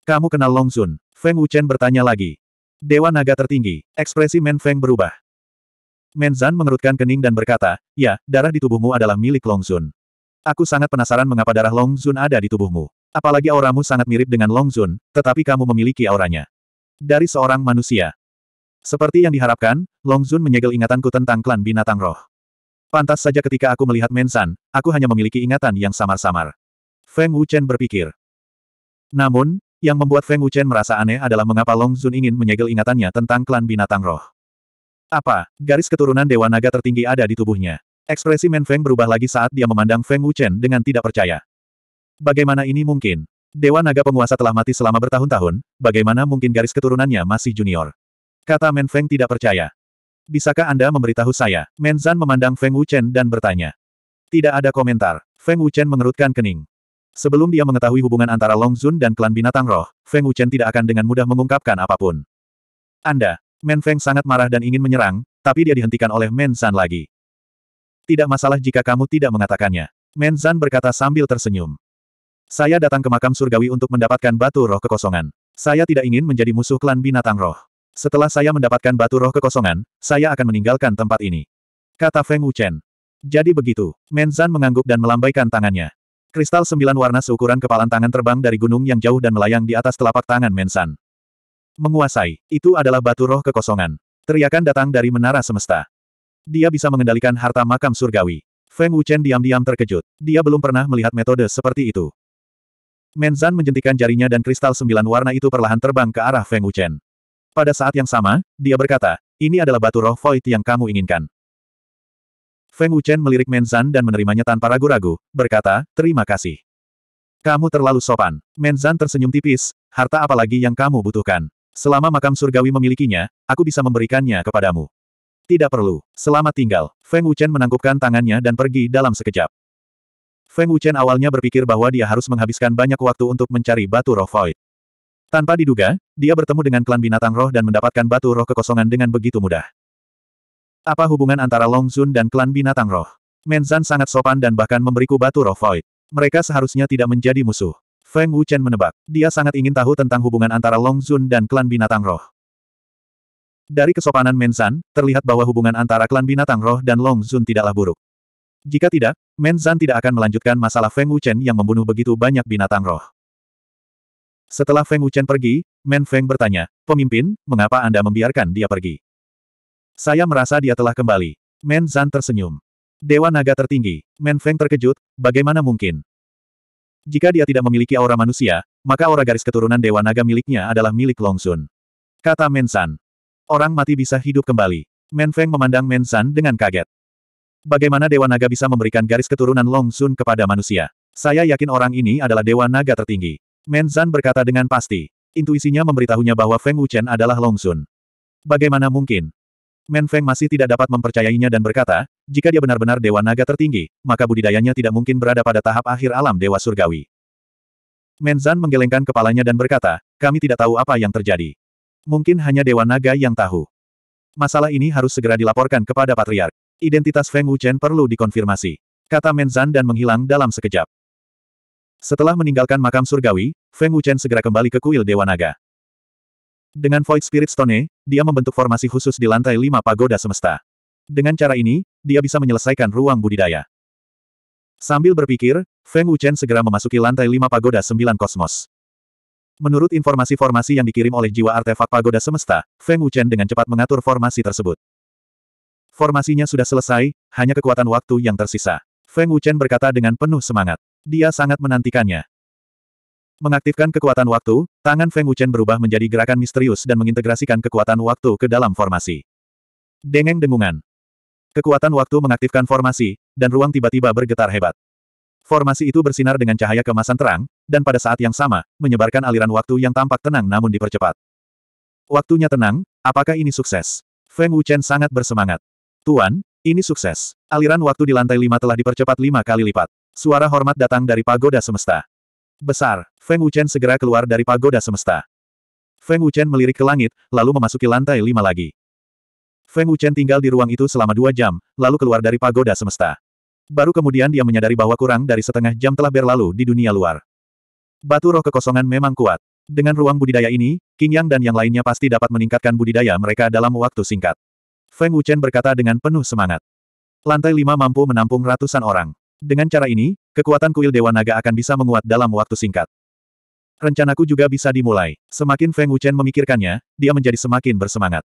Kamu kenal Long Zun? Feng Wuchen bertanya lagi. Dewa naga tertinggi, ekspresi Men Feng berubah. Menzan mengerutkan kening dan berkata, ya, darah di tubuhmu adalah milik Long Zun. Aku sangat penasaran mengapa darah Long Zun ada di tubuhmu. Apalagi auramu sangat mirip dengan Long Zun, tetapi kamu memiliki auranya. Dari seorang manusia. Seperti yang diharapkan, Long Zun menyegel ingatanku tentang klan binatang roh. Pantas saja ketika aku melihat Mensan, aku hanya memiliki ingatan yang samar-samar. Feng Wuchen berpikir. Namun, yang membuat Feng Wuchen merasa aneh adalah mengapa Long Zun ingin menyegel ingatannya tentang klan binatang roh. Apa, garis keturunan Dewa Naga tertinggi ada di tubuhnya. Ekspresi Men Feng berubah lagi saat dia memandang Feng Wuchen dengan tidak percaya. Bagaimana ini mungkin? Dewa Naga penguasa telah mati selama bertahun-tahun, bagaimana mungkin garis keturunannya masih junior? Kata Men Feng tidak percaya. Bisakah Anda memberitahu saya? Menzan memandang Feng Wuchen dan bertanya. Tidak ada komentar. Feng Wuchen mengerutkan kening. Sebelum dia mengetahui hubungan antara Long Zun dan klan binatang roh, Feng Wuchen tidak akan dengan mudah mengungkapkan apapun. Anda, Men Feng sangat marah dan ingin menyerang, tapi dia dihentikan oleh Men Menzan lagi. Tidak masalah jika kamu tidak mengatakannya. Men Menzan berkata sambil tersenyum. Saya datang ke makam surgawi untuk mendapatkan batu roh kekosongan. Saya tidak ingin menjadi musuh klan binatang roh. Setelah saya mendapatkan batu roh kekosongan, saya akan meninggalkan tempat ini. Kata Feng Wuchen. Jadi begitu, Menzan mengangguk dan melambaikan tangannya. Kristal sembilan warna seukuran kepalan tangan terbang dari gunung yang jauh dan melayang di atas telapak tangan Menzan. Menguasai, itu adalah batu roh kekosongan. Teriakan datang dari menara semesta. Dia bisa mengendalikan harta makam surgawi. Feng Wuchen diam-diam terkejut. Dia belum pernah melihat metode seperti itu. Menzan menjentikan jarinya dan kristal sembilan warna itu perlahan terbang ke arah Feng Wuchen. Pada saat yang sama, dia berkata, ini adalah batu roh void yang kamu inginkan. Feng Wuchen melirik Menzan dan menerimanya tanpa ragu-ragu, berkata, terima kasih. Kamu terlalu sopan. Menzan tersenyum tipis, harta apalagi yang kamu butuhkan. Selama makam surgawi memilikinya, aku bisa memberikannya kepadamu. Tidak perlu. Selamat tinggal. Feng Wuchen menangkupkan tangannya dan pergi dalam sekejap. Feng Wuchen awalnya berpikir bahwa dia harus menghabiskan banyak waktu untuk mencari batu roh void. Tanpa diduga, dia bertemu dengan klan binatang roh dan mendapatkan batu roh kekosongan dengan begitu mudah. Apa hubungan antara Long Zun dan klan binatang roh? Menzan sangat sopan dan bahkan memberiku batu roh void. Mereka seharusnya tidak menjadi musuh. Feng Wuchen menebak. Dia sangat ingin tahu tentang hubungan antara Long Zun dan klan binatang roh. Dari kesopanan Menzan, terlihat bahwa hubungan antara klan binatang roh dan Long Zun tidaklah buruk. Jika tidak, Menzan tidak akan melanjutkan masalah Feng Wuchen yang membunuh begitu banyak binatang roh. Setelah Feng Wuchen pergi, Men Feng bertanya, Pemimpin, mengapa Anda membiarkan dia pergi? Saya merasa dia telah kembali. Men Zan tersenyum. Dewa naga tertinggi, Men Feng terkejut, bagaimana mungkin? Jika dia tidak memiliki aura manusia, maka aura garis keturunan dewa naga miliknya adalah milik Long Sun. Kata Men San. Orang mati bisa hidup kembali. Men Feng memandang Men San dengan kaget. Bagaimana Dewa Naga bisa memberikan garis keturunan Long Sun kepada manusia? Saya yakin orang ini adalah Dewa Naga tertinggi. Menzan berkata dengan pasti. Intuisinya memberitahunya bahwa Feng Wuchen adalah Long Sun. Bagaimana mungkin? Men Feng masih tidak dapat mempercayainya dan berkata, jika dia benar-benar dewa naga tertinggi, maka budidayanya tidak mungkin berada pada tahap akhir alam dewa surgawi. Menzan menggelengkan kepalanya dan berkata, kami tidak tahu apa yang terjadi. Mungkin hanya dewa naga yang tahu. Masalah ini harus segera dilaporkan kepada patriark. Identitas Feng Wuchen perlu dikonfirmasi. Kata Menzan dan menghilang dalam sekejap. Setelah meninggalkan makam surgawi, Feng Wuchen segera kembali ke kuil Dewa Naga. Dengan Void Spirit Stone, dia membentuk formasi khusus di lantai lima pagoda semesta. Dengan cara ini, dia bisa menyelesaikan ruang budidaya. Sambil berpikir, Feng Wuchen segera memasuki lantai lima pagoda sembilan kosmos. Menurut informasi formasi yang dikirim oleh jiwa artefak pagoda semesta, Feng Wuchen dengan cepat mengatur formasi tersebut. Formasinya sudah selesai, hanya kekuatan waktu yang tersisa. Feng Wuchen berkata dengan penuh semangat. Dia sangat menantikannya. Mengaktifkan kekuatan waktu, tangan Feng Wuchen berubah menjadi gerakan misterius dan mengintegrasikan kekuatan waktu ke dalam formasi. Dengeng dengungan. Kekuatan waktu mengaktifkan formasi, dan ruang tiba-tiba bergetar hebat. Formasi itu bersinar dengan cahaya kemasan terang, dan pada saat yang sama, menyebarkan aliran waktu yang tampak tenang namun dipercepat. Waktunya tenang, apakah ini sukses? Feng Wuchen sangat bersemangat. Tuan, ini sukses. Aliran waktu di lantai lima telah dipercepat lima kali lipat. Suara hormat datang dari pagoda semesta. Besar, Feng Wuchen segera keluar dari pagoda semesta. Feng Wuchen melirik ke langit, lalu memasuki lantai lima lagi. Feng Wuchen tinggal di ruang itu selama dua jam, lalu keluar dari pagoda semesta. Baru kemudian dia menyadari bahwa kurang dari setengah jam telah berlalu di dunia luar. Batu roh kekosongan memang kuat. Dengan ruang budidaya ini, King Yang dan yang lainnya pasti dapat meningkatkan budidaya mereka dalam waktu singkat. Feng Wuchen berkata dengan penuh semangat. Lantai lima mampu menampung ratusan orang. Dengan cara ini, kekuatan kuil Dewa Naga akan bisa menguat dalam waktu singkat. Rencanaku juga bisa dimulai. Semakin Feng Wuchen memikirkannya, dia menjadi semakin bersemangat.